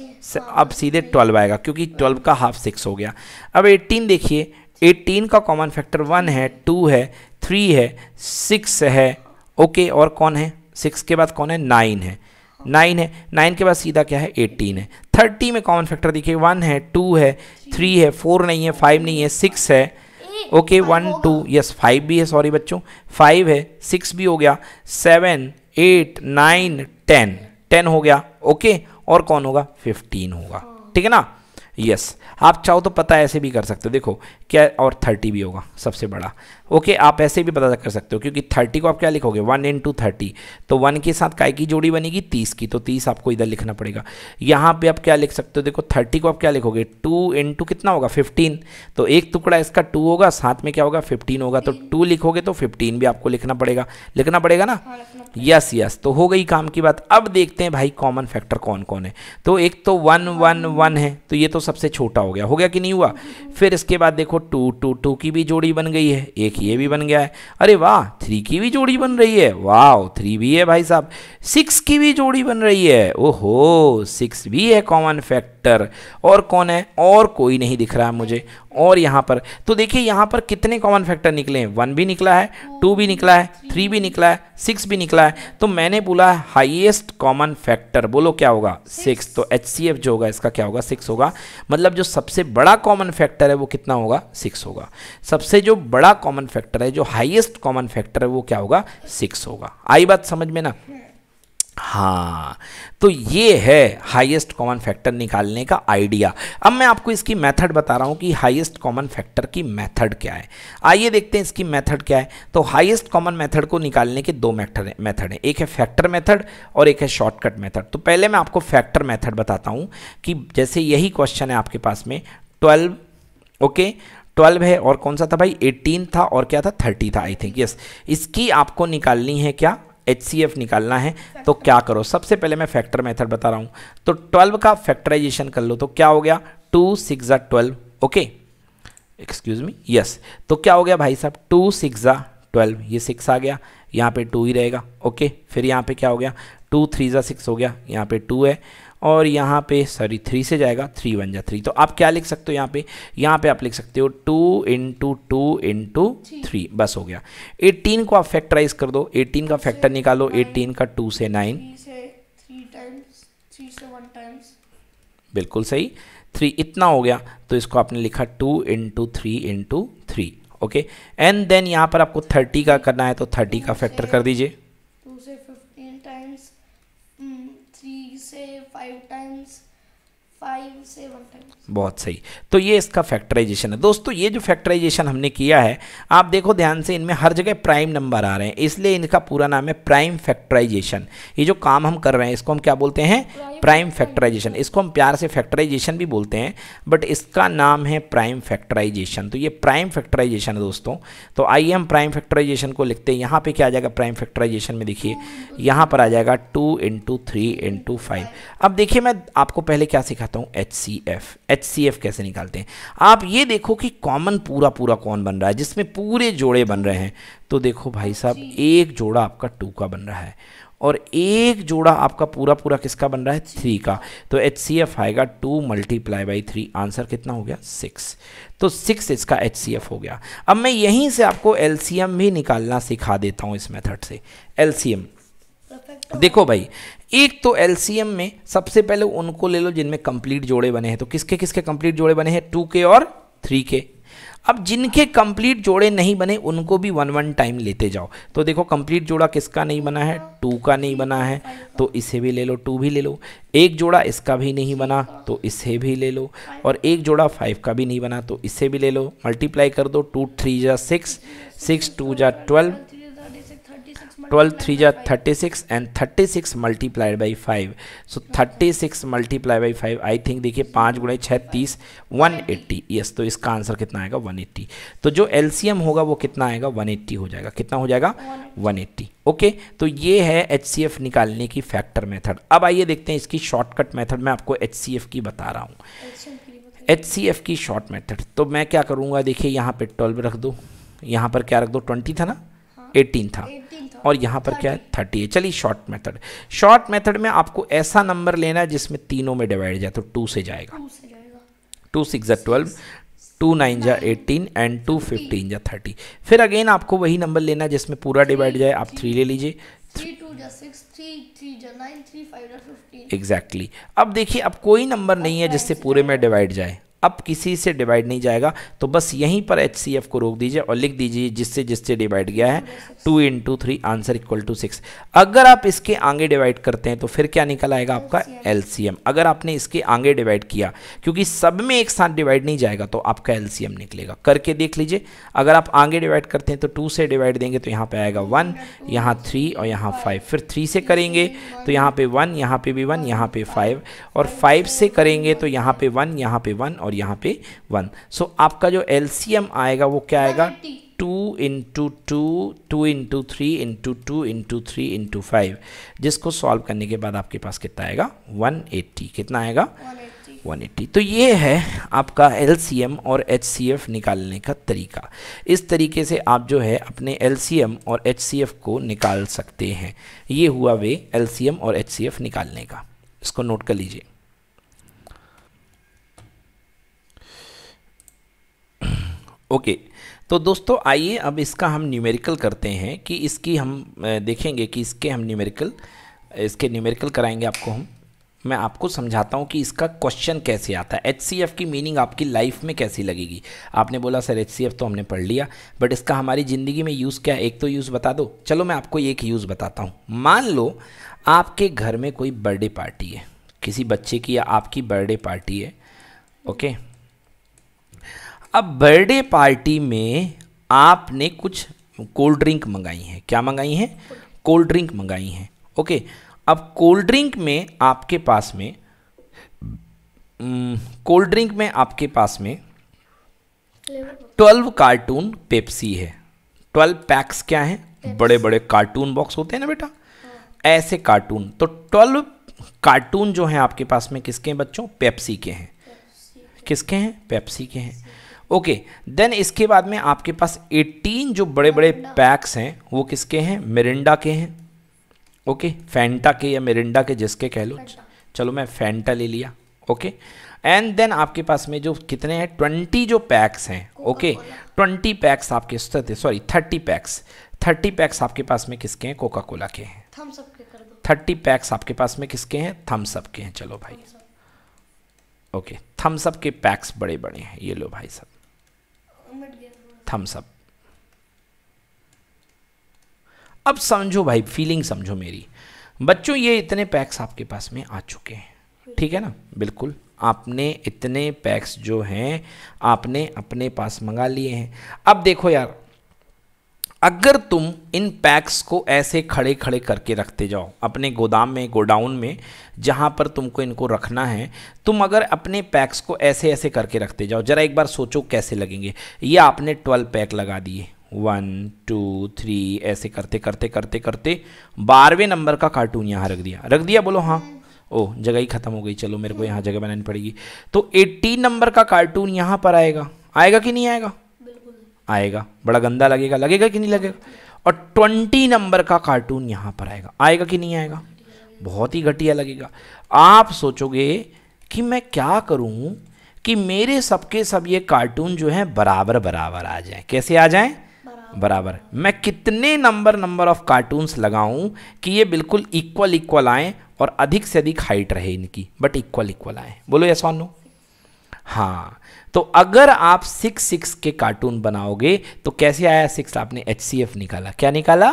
Speaker 1: अब सीधे ट्वेल्व आएगा क्योंकि ट्वेल्व का हाफ सिक्स हो गया अब एट्टीन देखिए एट्टीन का कॉमन फैक्टर वन है टू है थ्री है सिक्स है ओके और कौन है सिक्स के बाद कौन है नाइन है नाइन है नाइन के बाद सीधा क्या है एट्टीन है थर्टी में कॉमन फैक्टर देखिए वन है टू है थ्री है फोर नहीं है फाइव नहीं है सिक्स है okay one two yes five भी है सॉरी बच्चों फाइव है सिक्स भी हो गया seven eight nine ten ten हो गया ओके और कौन होगा फिफ्टीन होगा हाँ। ठीक है ना यस आप चाहो तो पता ऐसे भी कर सकते हो देखो क्या और थर्टी भी होगा सबसे बड़ा ओके आप ऐसे भी पता कर सकते हो क्योंकि थर्टी को आप क्या लिखोगे वन इन टू थर्टी तो वन के साथ काय की जोड़ी बनेगी तीस की तो तीस आपको इधर लिखना पड़ेगा यहाँ पे आप क्या लिख सकते हो देखो थर्टी को आप क्या लिखोगे टू इन टू कितना होगा फिफ्टीन तो एक टुकड़ा इसका टू होगा साथ में क्या होगा फिफ्टीन होगा तो टू लिखोगे तो फिफ्टीन भी आपको लिखना पड़ेगा लिखना पड़ेगा ना यस हाँ, यस तो हो गई काम की बात अब देखते हैं भाई कॉमन फैक्टर कौन कौन है तो एक तो वन वन वन है तो ये तो सबसे छोटा हो गया हो गया कि नहीं हुआ फिर इसके बाद देखो टू टू टू की भी जोड़ी बन गई है एक ये भी बन गया है अरे वाह थ्री की भी जोड़ी बन रही है वाह थ्री भी है भाई साहब सिक्स की भी जोड़ी बन रही है ओहो सिक्स भी है कॉमन फैक्टर और कौन है और कोई नहीं दिख रहा है मुझे और यहाँ पर तो देखिए यहाँ पर कितने कॉमन फैक्टर निकले हैं वन भी निकला है टू भी निकला है थ्री भी निकला है सिक्स भी निकला है तो मैंने बोला है हाइएस्ट कॉमन फैक्टर बोलो क्या होगा सिक्स तो एच सी एफ जो होगा इसका क्या होगा सिक्स होगा मतलब जो सबसे बड़ा कॉमन फैक्टर है वो कितना होगा सिक्स होगा सबसे जो बड़ा कॉमन फैक्टर है जो हाइएस्ट कॉमन फैक्टर है वो क्या होगा सिक्स होगा आई बात समझ में ना हाँ तो ये है हाईएस्ट कॉमन फैक्टर निकालने का आइडिया अब मैं आपको इसकी मेथड बता रहा हूँ कि हाईएस्ट कॉमन फैक्टर की मेथड क्या है आइए देखते हैं इसकी मेथड क्या है तो हाईएस्ट कॉमन मेथड को निकालने के दो मेथड मेथड हैं एक है फैक्टर मेथड और एक है शॉर्टकट मेथड तो पहले मैं आपको फैक्टर मैथड बताता हूँ कि जैसे यही क्वेश्चन है आपके पास में ट्वेल्व ओके ट्वेल्व है और कौन सा था भाई एटीन था और क्या था थर्टी था आई थिंक यस इसकी आपको निकालनी है क्या एच निकालना है तो क्या करो सबसे पहले मैं फैक्टर मेथड बता रहा हूँ तो ट्वेल्व का फैक्टराइजेशन कर लो तो क्या हो गया टू सिक्स ज़ा twelve okay excuse me yes तो क्या हो गया भाई साहब टू सिक्स ज़ा ट्वेल्व ये सिक्स आ गया यहाँ पे टू ही रहेगा ओके फिर यहाँ पे क्या हो गया टू थ्री ज़ा सिक्स हो गया यहाँ पे टू है और यहाँ पे सॉरी थ्री से जाएगा थ्री वन जा थ्री तो आप क्या लिख सकते हो यहाँ पे यहाँ पे आप लिख सकते हो two into two into three बस हो गया एटीन को आप फैक्टराइज कर दो एटीन का फैक्टर निकालो एटीन का टू से नाइन बिल्कुल सही थ्री इतना हो गया तो इसको आपने लिखा two into three into three okay and then यहाँ पर आपको थर्टी का करना है तो थर्टी का फैक्टर कर दीजिए
Speaker 2: five times
Speaker 1: बहुत सही तो ये इसका फैक्टराइजेशन है दोस्तों ये जो फैक्टराइजेशन हमने किया है आप देखो ध्यान से इनमें हर जगह प्राइम नंबर आ रहे हैं इसलिए इनका पूरा नाम है प्राइम फैक्टराइजेशन ये जो काम हम कर रहे हैं इसको हम क्या बोलते हैं प्राइम फैक्टराइजेशन इसको हम प्यार से फैक्टराइजेशन भी बोलते हैं बट इसका नाम है प्राइम फैक्टराइजेशन तो ये प्राइम फैक्टराइजेशन है दोस्तों तो आइए हम प्राइम फैक्टराइजेशन को लिखते हैं यहाँ पर क्या आ जाएगा प्राइम फैक्टराइजेशन में देखिए यहाँ पर आ जाएगा two into three into five अब देखिए मैं आपको पहले क्या सिखाता बताता हूँ H C F H C F कैसे निकालते हैं आप ये देखो कि कॉमन पूरा पूरा कौन बन रहा है जिसमें पूरे जोड़े बन रहे हैं तो देखो भाई साहब एक जोड़ा आपका टू का बन रहा है और एक जोड़ा आपका पूरा पूरा किसका बन रहा है थ्री का तो एच सी एफ आएगा two multiply by three answer कितना हो गया सिक्स तो सिक्स इसका एच सी एफ हो गया अब मैं यहीं से आपको एल सी एम भी निकालना सिखा देता हूँ इस मेथड से एल सी एम देखो भाई एक तो एलसीएम में सबसे पहले उनको ले लो जिनमें कंप्लीट जोड़े बने हैं तो किसके किसके कंप्लीट जोड़े बने हैं टू के और थ्री के अब जिनके कंप्लीट जोड़े नहीं बने उनको भी वन वन टाइम लेते जाओ तो देखो कंप्लीट जोड़ा किसका नहीं बना है टू का नहीं बना है तो इसे भी ले लो टू भी ले लो एक जोड़ा इसका भी नहीं बना तो इसे भी ले लो और एक जोड़ा फाइव का भी नहीं बना तो इसे भी ले लो मल्टीप्लाई कर दो टू थ्री जा सिक्स सिक्स टू जा twelve 12 six and thirty six multiplied by five so thirty six multiply by five I think देखिए पाँच गुणे छः तीस वन एट्टी यस तो इसका आंसर कितना आएगा वन एट्टी तो जो एल होगा वो कितना आएगा वन एट्टी हो जाएगा कितना हो जाएगा वन एट्टी ओके तो ये है एच निकालने की फैक्टर मेथड अब आइए देखते हैं इसकी शॉर्टकट मेथड मैं आपको एच की बता रहा हूँ एच सी एफ की शॉर्ट मेथड तो मैं क्या करूँगा देखिए यहाँ पर ट्वेल्व रख दो यहाँ पर क्या रख दो ट्वेंटी था ना एटीन हाँ। था 18. और यहाँ पर क्या है थर्टी है चलिए शॉर्ट मेथड शॉर्ट मेथड में आपको ऐसा नंबर लेना है जिसमें तीनों में डिवाइड जाए तो टू से जाएगा टू सिक्स या ट्वेल्व टू नाइन या एटीन एंड टू फिफ्टीन या थर्टी फिर अगेन आपको वही नंबर लेना जिसमें पूरा डिवाइड जाए आप थ्री ले लीजिए एग्जैक्टली अब देखिए अब कोई नंबर नहीं है जिससे पूरे में डिवाइड जाए अब किसी से डिवाइड नहीं जाएगा तो बस यहीं पर एच को रोक दीजिए और लिख दीजिए जिससे जिससे डिवाइड गया है two in two three answer equal to six अगर आप इसके आगे डिवाइड करते हैं तो फिर क्या निकल आएगा आपका एल अगर आपने इसके आगे डिवाइड किया क्योंकि सब में एक साथ डिवाइड नहीं जाएगा तो आपका एल निकलेगा करके देख लीजिए अगर आप आगे डिवाइड करते हैं तो टू से डिवाइड देंगे तो यहाँ पर आएगा वन यहाँ थ्री और यहाँ फाइव फिर थ्री से करेंगे तो यहाँ पर वन यहाँ पर भी वन यहाँ पर फाइव और फाइव से करेंगे तो यहाँ पर वन यहाँ पर वन और और यहाँ पे वन सो so, आपका जो एलसीएम आएगा वो क्या आएगा two into two two into three into two into three into five जिसको सॉल्व करने के बाद आपके पास कितना आएगा 180 कितना आएगा 180 तो ये है आपका एल और एच निकालने का तरीका इस तरीके से आप जो है अपने एल और एच को निकाल सकते हैं ये हुआ वे एल और एच निकालने का इसको नोट कर लीजिए ओके तो दोस्तों आइए अब इसका हम न्यूमेरिकल करते हैं कि इसकी हम देखेंगे कि इसके हम न्यूमेरिकल इसके न्यूमेरिकल कराएंगे आपको हम मैं आपको समझाता हूँ कि इसका क्वेश्चन कैसे आता है एच की मीनिंग आपकी लाइफ में कैसी लगेगी आपने बोला सर एच तो हमने पढ़ लिया बट इसका हमारी ज़िंदगी में यूज़ क्या है एक तो यूज़ बता दो चलो मैं आपको एक यूज़ बताता हूँ मान लो आपके घर में कोई बर्थडे पार्टी है किसी बच्चे की या आपकी बर्थडे पार्टी है ओके okay? अब बर्थडे पार्टी में आपने कुछ कोल्ड ड्रिंक मंगाई है क्या मंगाई है कोल्ड ड्रिंक मंगाई है ओके अब कोल्ड ड्रिंक में आपके पास में हम्म, कोल्ड ड्रिंक में आपके पास में ट्वेल्व कार्टून पेप्सी है ट्वेल्व पैक्स क्या है बड़े बड़े कार्टून बॉक्स होते हैं ना बेटा ऐसे कार्टून तो ट्वेल्व कार्टून जो हैं आपके पास में किसके हैं बच्चों पेप्सी के हैं किसके हैं पेप्सी के हैं ओके देन इसके बाद में आपके पास 18 जो बड़े बड़े पैक्स हैं वो किसके हैं मिरिंडा के हैं ओके फैंटा के या मिरिंडा के जिसके कह लो चलो मैं फैंटा ले लिया ओके एंड देन आपके पास में जो कितने हैं ट्वेंटी जो पैक्स हैं ओके ट्वेंटी पैक्स आपके sorry thirty packs thirty packs आपके पास में किसके हैं कोका कोला के हैं थर्टी पैक्स आपके पास में किसके हैं थम्स अप के हैं चलो भाई ओके थम्स अप के पैक्स बड़े बड़े हैं ये लो भाई साहब थम्स अप अब समझो भाई फीलिंग समझो मेरी बच्चों ये इतने पैक्स आपके पास में आ चुके हैं ठीक है ना बिल्कुल आपने इतने पैक्स जो हैं आपने अपने पास मंगा लिए हैं अब देखो यार अगर तुम इन पैक्स को ऐसे खड़े खड़े करके रखते जाओ अपने गोदाम में गोडाउन में जहाँ पर तुमको इनको रखना है तुम अगर अपने पैक्स को ऐसे ऐसे करके रखते जाओ ज़रा एक बार सोचो कैसे लगेंगे ये आपने ट्वेल्व पैक लगा दिए वन टू थ्री ऐसे करते करते करते करते बारहवें नंबर का कार्टून यहाँ रख दिया रख दिया बोलो हाँ ओ जगह ही ख़त्म हो गई चलो मेरे को यहाँ जगह बनानी पड़ेगी तो एट्टीन नंबर का कार्टून यहाँ पर आएगा आएगा कि नहीं आएगा आएगा बड़ा गंदा लगेगा लगेगा कि नहीं लगेगा और ट्वेंटी नंबर का कार्टून यहाँ पर आएगा आएगा कि नहीं आएगा बहुत ही घटिया लगेगा आप सोचोगे कि मैं क्या करूँ कि मेरे सबके सब ये कार्टून जो हैं बराबर बराबर आ जाएं कैसे आ जाएं बराबर।, मैं कितने नंबर नंबर ऑफ कार्टून्स लगाऊं कि ये बिल्कुल इक्वल इक्वल आएँ और अधिक से अधिक हाइट रहे इनकी बट इक्वल इक्वल आएँ बोलो ऐसा नो हाँ तो अगर आप सिक्स सिक्स के कार्टून बनाओगे तो कैसे आया सिक्स आपने एच सी एफ निकाला क्या निकाला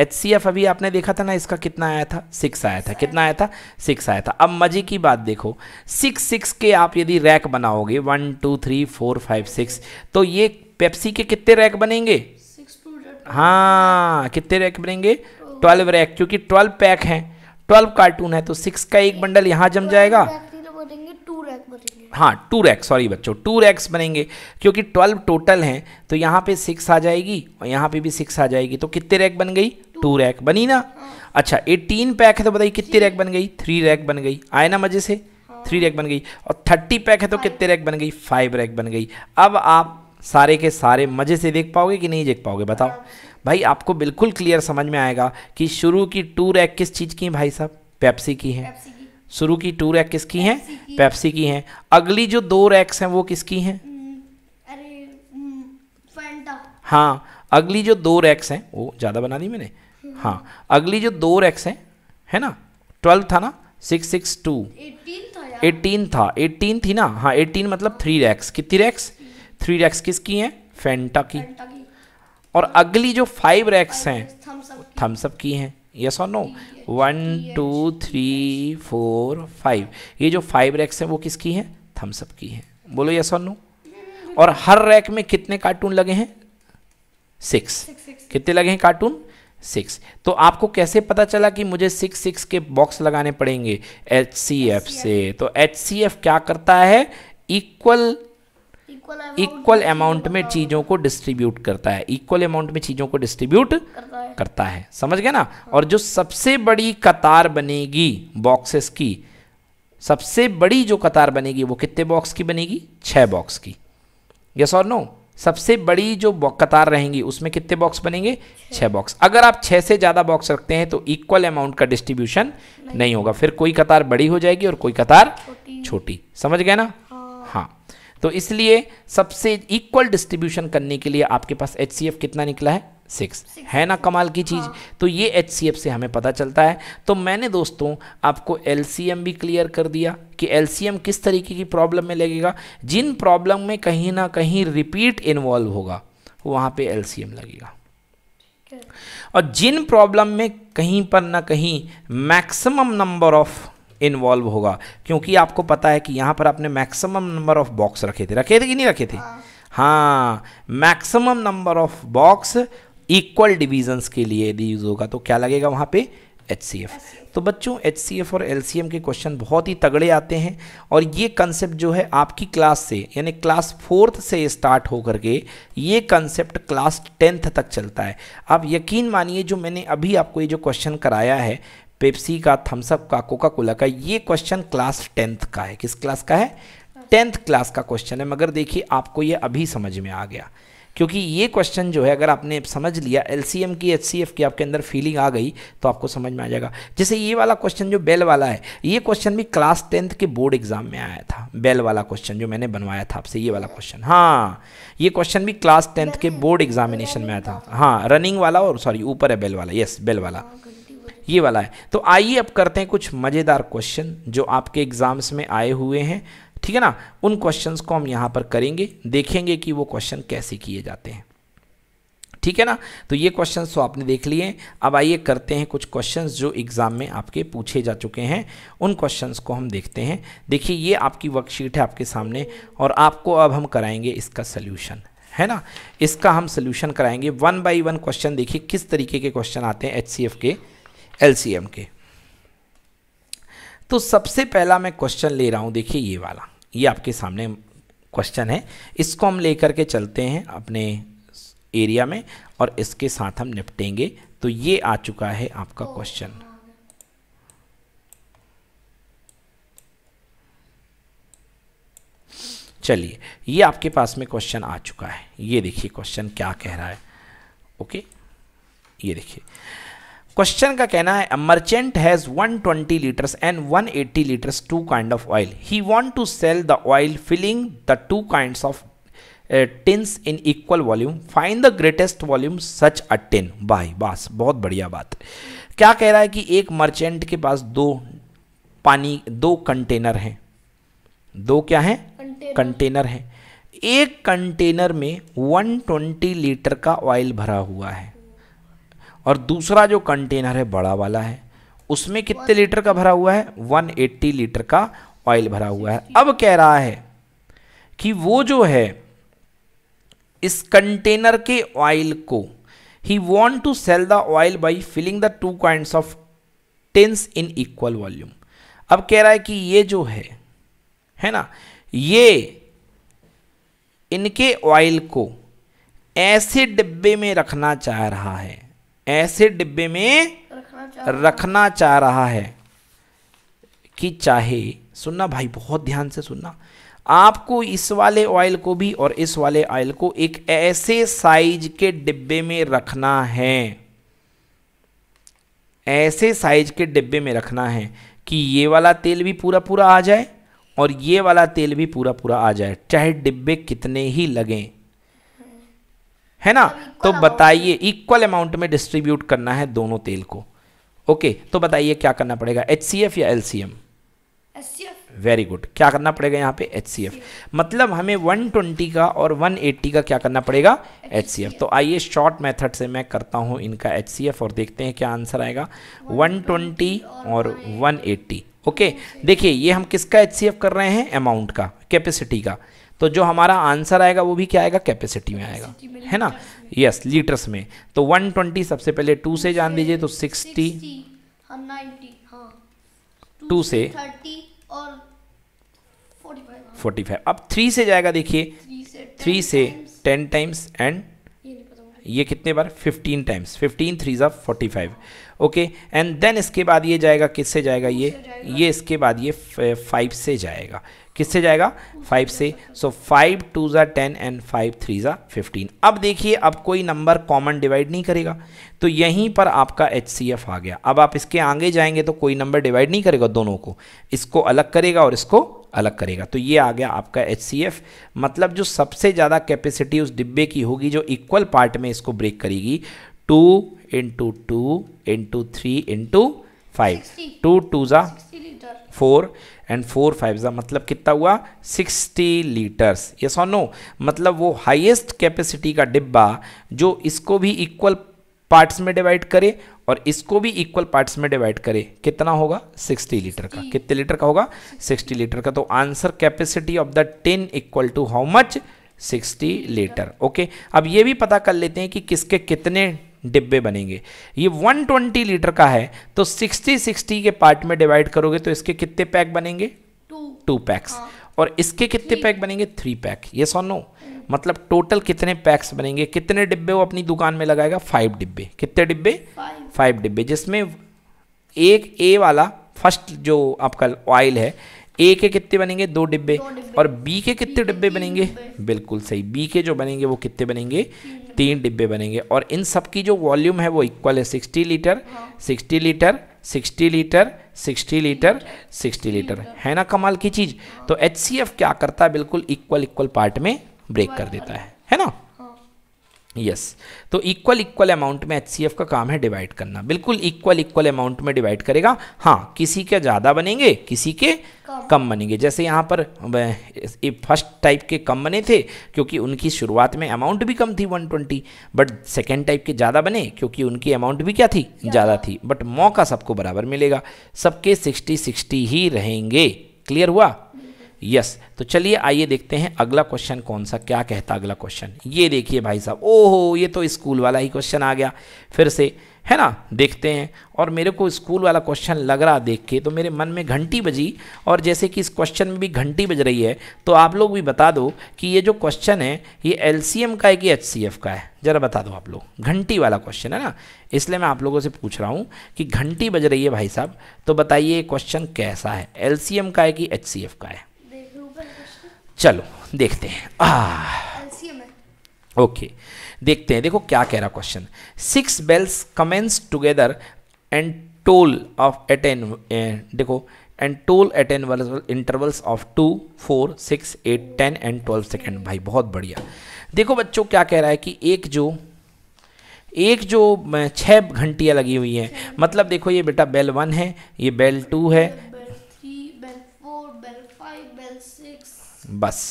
Speaker 1: एच सी एफ अभी आपने देखा था ना इसका कितना आया था सिक्स आया था कितना आया था सिक्स आया था अब मजे की बात देखो सिक्स सिक्स के आप यदि रैक बनाओगे one two three four five six तो ये पेप्सी के कितने रैक बनेंगे हाँ कितने रैक बनेंगे ट्वेल्व oh. रैक क्योंकि ट्वेल्व पैक हैं ट्वेल्व कार्टून है तो सिक्स का एक बंडल यहाँ जम जाएगा हाँ टू रैक्स सॉरी बच्चों टू रैक्स बनेंगे क्योंकि ट्वेल्व टोटल हैं तो यहाँ पे सिक्स आ जाएगी और यहाँ पे भी सिक्स आ जाएगी तो कितने रैक बन गई टू रैक बनी ना हाँ। अच्छा एटीन पैक है तो बताइए कितने रैक बन गई थ्री रैक बन गई आए ना मज़े से थ्री हाँ। रैक बन गई और थर्टी पैक है तो कितने रैक बन गई फाइव रैक बन गई अब आप सारे के सारे मज़े से देख पाओगे कि नहीं देख पाओगे बताओ हाँ। भाई आपको बिल्कुल क्लियर समझ में आएगा कि शुरू की टू रैक किस चीज़ की भाई साहब पेप्सी की है शुरू की टू रैक किसकी हैं पेप्सी की हैं अगली जो दो रैक्स हैं वो किसकी हैं हाँ अगली जो दो रैक्स हैं वो ज़्यादा बना दी मैंने हाँ अगली जो दो रैक्स हैं है ना ट्वेल्व था ना सिक्स सिक्स टू एटीन था एटीन थी ना हाँ एटीन मतलब थ्री रैक्स कितनी रैक्स थ्री रैक्स किसकी हैं फेंटा की और अगली जो फाइव रैक्स हैं थम्सअप की हैं यस और no one two three four five ये जो फाइव रैक्स हैं वो किसकी हैं थम्सअप की हैं बोलो यस और नो और हर रैक में कितने कार्टून लगे हैं सिक्स कितने लगे हैं कार्टून सिक्स तो आपको कैसे पता चला कि मुझे सिक्स सिक्स के बॉक्स लगाने पड़ेंगे एच सी एफ से तो एच सी एफ क्या करता है इक्वल इक्वल अमाउंट में चीज़ों को डिस्ट्रीब्यूट करता है इक्वल अमाउंट में चीज़ों को डिस्ट्रीब्यूट करता है, समझ गए ना हाँ। और जो सबसे बड़ी कतार बनेगी बॉक्सेस की सबसे बड़ी जो कतार बनेगी वो कितने बॉक्स की बनेगी छह बॉक्स की यस और नो सबसे बड़ी जो कतार रहेंगी उसमें कितने बॉक्स बनेंगे छह बॉक्स अगर आप छह से ज़्यादा बॉक्स रखते हैं तो इक्वल अमाउंट का डिस्ट्रीब्यूशन नहीं।, नहीं होगा फिर कोई कतार बड़ी हो जाएगी और कोई कतार छोटी समझ गए ना हाँ, हाँ। तो इसलिए सबसे इक्वल डिस्ट्रीब्यूशन करने के लिए आपके पास एच कितना निकला है सिक्स है ना कमाल की चीज़ हाँ। तो ये एच से हमें पता चलता है तो मैंने दोस्तों आपको एल भी क्लियर कर दिया कि एल किस तरीके की प्रॉब्लम में लगेगा जिन प्रॉब्लम में कहीं ना कहीं रिपीट इन्वॉल्व होगा वहाँ पे एल लगेगा और जिन प्रॉब्लम में कहीं पर ना कहीं मैक्सिमम नंबर ऑफ़ इन्वॉल्व होगा क्योंकि आपको पता है कि यहाँ पर आपने मैक्सिमम नंबर ऑफ बॉक्स रखे थे रखे थे कि नहीं रखे थे हाँ maximum number of box equal divisions के लिए यदि यूज़ होगा तो क्या लगेगा वहाँ पे एच तो बच्चों एच और एल के क्वेश्चन बहुत ही तगड़े आते हैं और ये कंसेप्ट जो है आपकी क्लास से यानी क्लास फोर्थ से स्टार्ट होकर के ये कंसेप्ट क्लास टेंथ तक चलता है आप यकीन मानिए जो मैंने अभी आपको ये जो क्वेश्चन कराया है पेप्सी का थम्सअप का कोका कोला का ये क्वेश्चन क्लास टेंथ का है किस क्लास का है टेंथ क्लास का क्वेश्चन है मगर देखिए आपको ये अभी समझ में आ गया क्योंकि ये क्वेश्चन जो है अगर आपने समझ लिया एल की एच की आपके अंदर फीलिंग आ गई तो आपको समझ में आ जाएगा जैसे ये वाला क्वेश्चन जो बेल वाला है ये क्वेश्चन भी क्लास टेंथ के बोर्ड एग्जाम में आया था बेल वाला क्वेश्चन जो मैंने बनवाया था आपसे ये वाला क्वेश्चन हाँ ये क्वेश्चन भी क्लास टेंथ के बोर्ड एग्जामिनेशन में आया था हाँ रनिंग वाला और सॉरी ऊपर है बेल वाला यस बेल वाला हाँ, ये वाला है तो आइए अब करते हैं कुछ मज़ेदार क्वेश्चन जो आपके एग्ज़ाम्स में आए हुए हैं ठीक है ना उन क्वेश्चंस को हम यहाँ पर करेंगे देखेंगे कि वो क्वेश्चन कैसे किए जाते हैं ठीक है ना तो ये क्वेश्चन तो आपने देख लिए अब आइए करते हैं कुछ क्वेश्चन जो एग्ज़ाम में आपके पूछे जा चुके हैं उन क्वेश्चन को हम देखते हैं देखिए ये आपकी वर्कशीट है आपके सामने और आपको अब हम कराएंगे इसका सल्यूशन है ना इसका हम सल्यूशन कराएंगे वन बाई वन क्वेश्चन देखिए किस तरीके के क्वेश्चन आते हैं एच के एलसीएम के तो सबसे पहला मैं क्वेश्चन ले रहा हूँ देखिए ये वाला ये आपके सामने क्वेश्चन है इसको हम लेकर के चलते हैं अपने एरिया में और इसके साथ हम निपटेंगे तो ये आ चुका है आपका क्वेश्चन चलिए ये आपके पास में क्वेश्चन आ चुका है ये देखिए क्वेश्चन क्या कह रहा है ओके ये देखिए क्वेश्चन का कहना है merchant has 120 litres and 180 litres two kind of oil he want to sell the oil filling the two kinds of tins in equal volume find the greatest volume such a tin by बास बहुत बढ़िया बात क्या कह रहा है कि एक मर्चेंट के पास दो पानी दो कंटेनर हैं दो क्या हैं कंटेनर हैं एक कंटेनर में 120 लीटर का ऑयल भरा हुआ है और दूसरा जो कंटेनर है बड़ा वाला है उसमें कितने लीटर का भरा हुआ है 180 लीटर का ऑयल भरा हुआ है अब कह रहा है कि वो जो है इस कंटेनर के ऑयल को he want to sell the oil by filling the two kind of tins in equal volume अब कह रहा है कि ये जो है है ना ये इनके ऑयल को ऐसे डिब्बे में रखना चाह रहा है ऐसे डिब्बे में रखना चाह, रहा है कि चाहे सुनना भाई बहुत ध्यान से सुनना आपको इस वाले ऑयल को भी और इस वाले ऑयल को एक ऐसे साइज के डिब्बे में रखना है ऐसे साइज के डिब्बे में रखना है कि ये वाला तेल भी पूरा पूरा आ जाए और ये वाला तेल भी पूरा पूरा आ जाए चाहे डिब्बे कितने ही लगें है ना हाँ, तो बताइए इक्वल अमाउंट में डिस्ट्रीब्यूट करना है दोनों तेल को ओके तो बताइए क्या करना पड़ेगा एच या L C M very good क्या करना पड़ेगा यहाँ पे एच मतलब हमें 120 का और 180 का क्या करना पड़ेगा एच तो आइए शॉर्ट मेथड से मैं करता हूँ इनका एच और देखते हैं क्या आंसर आएगा 120 और 180 ओके देखिए ये हम किसका एच कर रहे हैं अमाउंट का कैपेसिटी का तो जो हमारा आंसर आएगा वो भी क्या आएगा कैपेसिटी में आएगा है ना यस लीटर्स में तो 120 सबसे पहले टू से जान दीजिए तो 60
Speaker 2: टू हाँ। से फोर्टी फाइव हाँ।
Speaker 1: अब थ्री से जाएगा देखिए थ्री से टेन टाइम्स एंड ये कितने बार 15 टाइम्स 15 थ्री ज़ा forty five okay and then इसके बाद ये जाएगा किससे जाएगा ये जाएगा। ये इसके बाद ये फाइव से जाएगा किससे जाएगा फाइव से सो फाइव टू ज़ा टेन एंड फाइव थ्री ज़ा फिफ्टीन अब देखिए अब कोई नंबर कॉमन डिवाइड नहीं करेगा तो यहीं पर आपका एच आ गया अब आप इसके आगे जाएंगे तो कोई नंबर डिवाइड नहीं करेगा दोनों को इसको अलग करेगा और इसको अलग करेगा तो ये आ गया आपका एच मतलब जो सबसे ज़्यादा कैपेसिटी उस डिब्बे की होगी जो इक्वल पार्ट में इसको ब्रेक करेगी two into two into three into five two two ज़ा फोर एंड फोर फाइव ज़ा मतलब कितना हुआ सिक्सटी लीटर्स ये सो नो मतलब वो हाइस्ट कैपेसिटी का डिब्बा जो इसको भी इक्वल पार्ट्स में डिवाइड करे और इसको भी इक्वल पार्ट्स में डिवाइड करें कितना होगा 60 लीटर का कितने लीटर का होगा 60 लीटर का तो answer capacity of the tin equal to how much 60 litre okay अब ये भी पता कर लेते हैं कि किसके कितने डिब्बे बनेंगे ये 120 लीटर का है तो 60 60 के पार्ट में डिवाइड करोगे तो इसके कितने पैक बनेंगे टू पैक्स हाँ। और इसके कितने पैक बनेंगे थ्री पैक ये सो नो मतलब टोटल कितने पैक्स बनेंगे कितने डिब्बे वो अपनी दुकान में लगाएगा फाइव डिब्बे कितने डिब्बे फाइव डिब्बे जिसमें एक ए वाला फर्स्ट जो आपका ऑयल है ए के कितने बनेंगे दो डिब्बे और बी के कितने डिब्बे बनेंगे बिल्कुल सही बी के जो बनेंगे वो कितने बनेंगे तीन डिब्बे बनेंगे और इन सब की जो वॉल्यूम है वो इक्वल है sixty litre sixty litre sixty litre sixty litre sixty litre है ना कमाल की चीज़ हाँ। तो एच क्या करता है बिल्कुल इक्वल इक्वल पार्ट में ब्रेक कर देता है है ना यस yes. तो इक्वल इक्वल अमाउंट में एच का काम है डिवाइड करना बिल्कुल इक्वल इक्वल अमाउंट में डिवाइड करेगा हाँ किसी के ज़्यादा बनेंगे किसी के कम, कम बनेंगे जैसे यहाँ पर फर्स्ट टाइप के कम बने थे क्योंकि उनकी शुरुआत में अमाउंट भी कम थी 120 बट सेकेंड टाइप के ज़्यादा बने क्योंकि उनकी अमाउंट भी क्या थी ज़्यादा थी बट मौका सबको बराबर मिलेगा सबके सिक्सटी सिक्सटी ही रहेंगे क्लियर हुआ यस तो चलिए आइए देखते हैं अगला क्वेश्चन कौन सा क्या कहता अगला क्वेश्चन ये देखिए भाई साहब ओहो ये तो स्कूल वाला ही क्वेश्चन आ गया फिर से है ना देखते हैं और मेरे को स्कूल वाला क्वेश्चन लग रहा देख के तो मेरे मन में घंटी बजी और जैसे कि इस क्वेश्चन में भी घंटी बज रही है तो आप लोग भी बता दो कि ये जो क्वेश्चन है ये एल का है कि एच का है ज़रा बता दो आप लोग घंटी वाला क्वेश्चन है ना इसलिए मैं आप लोगों से पूछ रहा हूँ कि घंटी बज रही है भाई साहब तो बताइए क्वेश्चन कैसा है एल का है कि एच का है चलो देखते हैं आ ओके देखते हैं देखो क्या कह रहा question six bells commence together and toll of at an देखो and toll at an intervals of two four six eight ten and twelve second भाई बहुत बढ़िया देखो बच्चों क्या कह रहा है कि एक जो एक जो छः घंटियाँ लगी हुई हैं मतलब देखो ये बेटा बेल वन है ये बेल टू है बस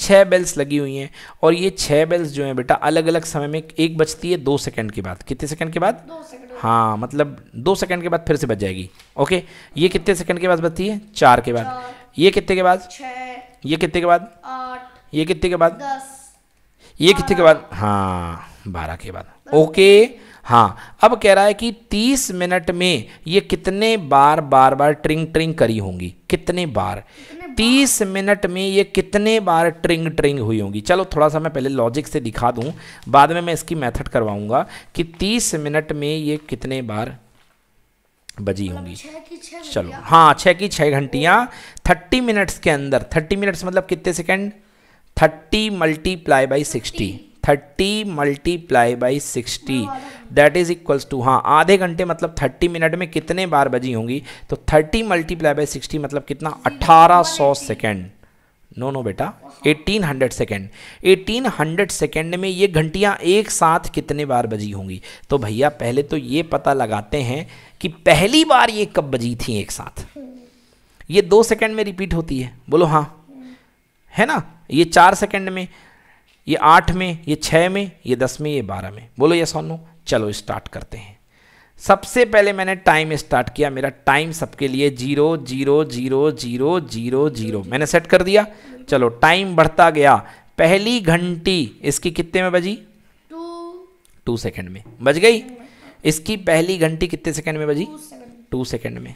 Speaker 1: छः बेल्स लगी हुई हैं और ये छः बेल्स जो हैं बेटा अलग अलग समय में एक बजती है दो सेकंड के बाद कितने सेकंड के बाद दो सेकंड हाँ मतलब दो सेकंड के बाद फिर से बज जाएगी ओके ये कितने सेकंड के बाद बजती है चार के बाद ये कितने के बाद ये कितने के बाद ये कितने के बाद ये कितने के बाद हाँ बारह के बाद ओके हाँ अब कह रहा है कि 30 मिनट में ये कितने बार बार बार ट्रिंग ट्रिंग करी होंगी कितने बार तीस मिनट में ये कितने बार ट्रिंग ट्रिंग हुई होंगी चलो थोड़ा सा मैं पहले लॉजिक से दिखा दूँ बाद में मैं इसकी मेथड करवाऊँगा कि तीस मिनट में ये कितने बार बजी मतलब होंगी चलो हाँ छः की छः घंटियाँ थर्टी मिनट्स के अंदर थर्टी मिनट्स मतलब कितने second thirty multiply by sixty thirty multiply by sixty that is equals to हाँ आधे घंटे मतलब थर्टी मिनट में कितने बार बजी होंगी तो थर्टी मल्टीप्लाई बाई सिक्सटी मतलब कितना अट्ठारह सौ सेकेंड नो नो बेटा 1800 सेकेंड हंड्रेड सेकेंड में ये घंटियाँ एक साथ कितने बार बजी होंगी तो भैया पहले तो ये पता लगाते हैं कि पहली बार ये कब बजी थी एक साथ ये दो सेकेंड में रिपीट होती है बोलो हाँ है ना ये चार सेकेंड में ये आठ में ये छः में ये दस में ये बारह में बोलो ये सोनो चलो स्टार्ट करते हैं सबसे पहले मैंने टाइम स्टार्ट किया मेरा टाइम सबके लिए zero zero zero zero zero zero मैंने सेट कर दिया चलो टाइम बढ़ता गया पहली घंटी इसकी कितने में बजी टू सेकेंड में बज गई इसकी पहली घंटी कितने सेकंड में बजी टू सेकंड में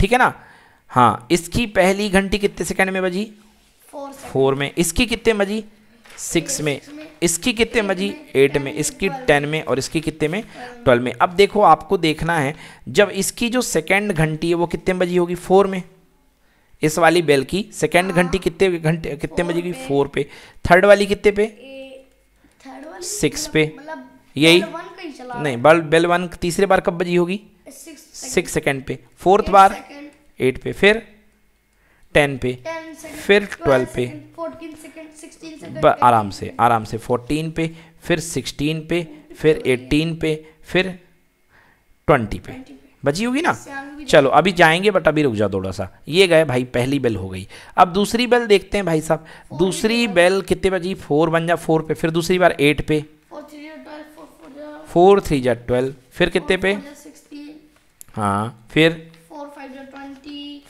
Speaker 1: ठीक है ना हाँ इसकी पहली घंटी कितने सेकंड में बजी फोर में इसकी कितने बजी सिक्स में इसकी कितने में जी एट में इसकी टेन में और इसकी कितने में ट्वेल्व में अब देखो आपको देखना है जब इसकी जो सेकेंड घंटी है वो कितने बजी होगी फोर में इस वाली बेल की सेकेंड घंटी कितने घंटे कितने बजी की फोर पे थर्ड वाली कितने पे सिक्स पे यही नहीं बल बेल वन तीसरे बार कब बजी होगी सिक्स सेकेंड पे फोर्थ बार एट पे फिर टेन पे फिर ट्वेल्व
Speaker 2: पे
Speaker 1: आराम से आराम से फोर्टीन पे फिर सिक्सटीन पे फिर एटीन पे फिर ट्वेंटी पे बची होगी ना चलो अभी जाएंगे बट अभी रुक जाओ थोड़ा सा ये गए भाई पहली बेल हो गई अब दूसरी बेल देखते हैं भाई साहब दूसरी बेल कितने बजी फोर बन जा फोर पे फिर दूसरी बार एट पे फोर थ्री जा ट्वेल्व फिर कितने पे हाँ फिर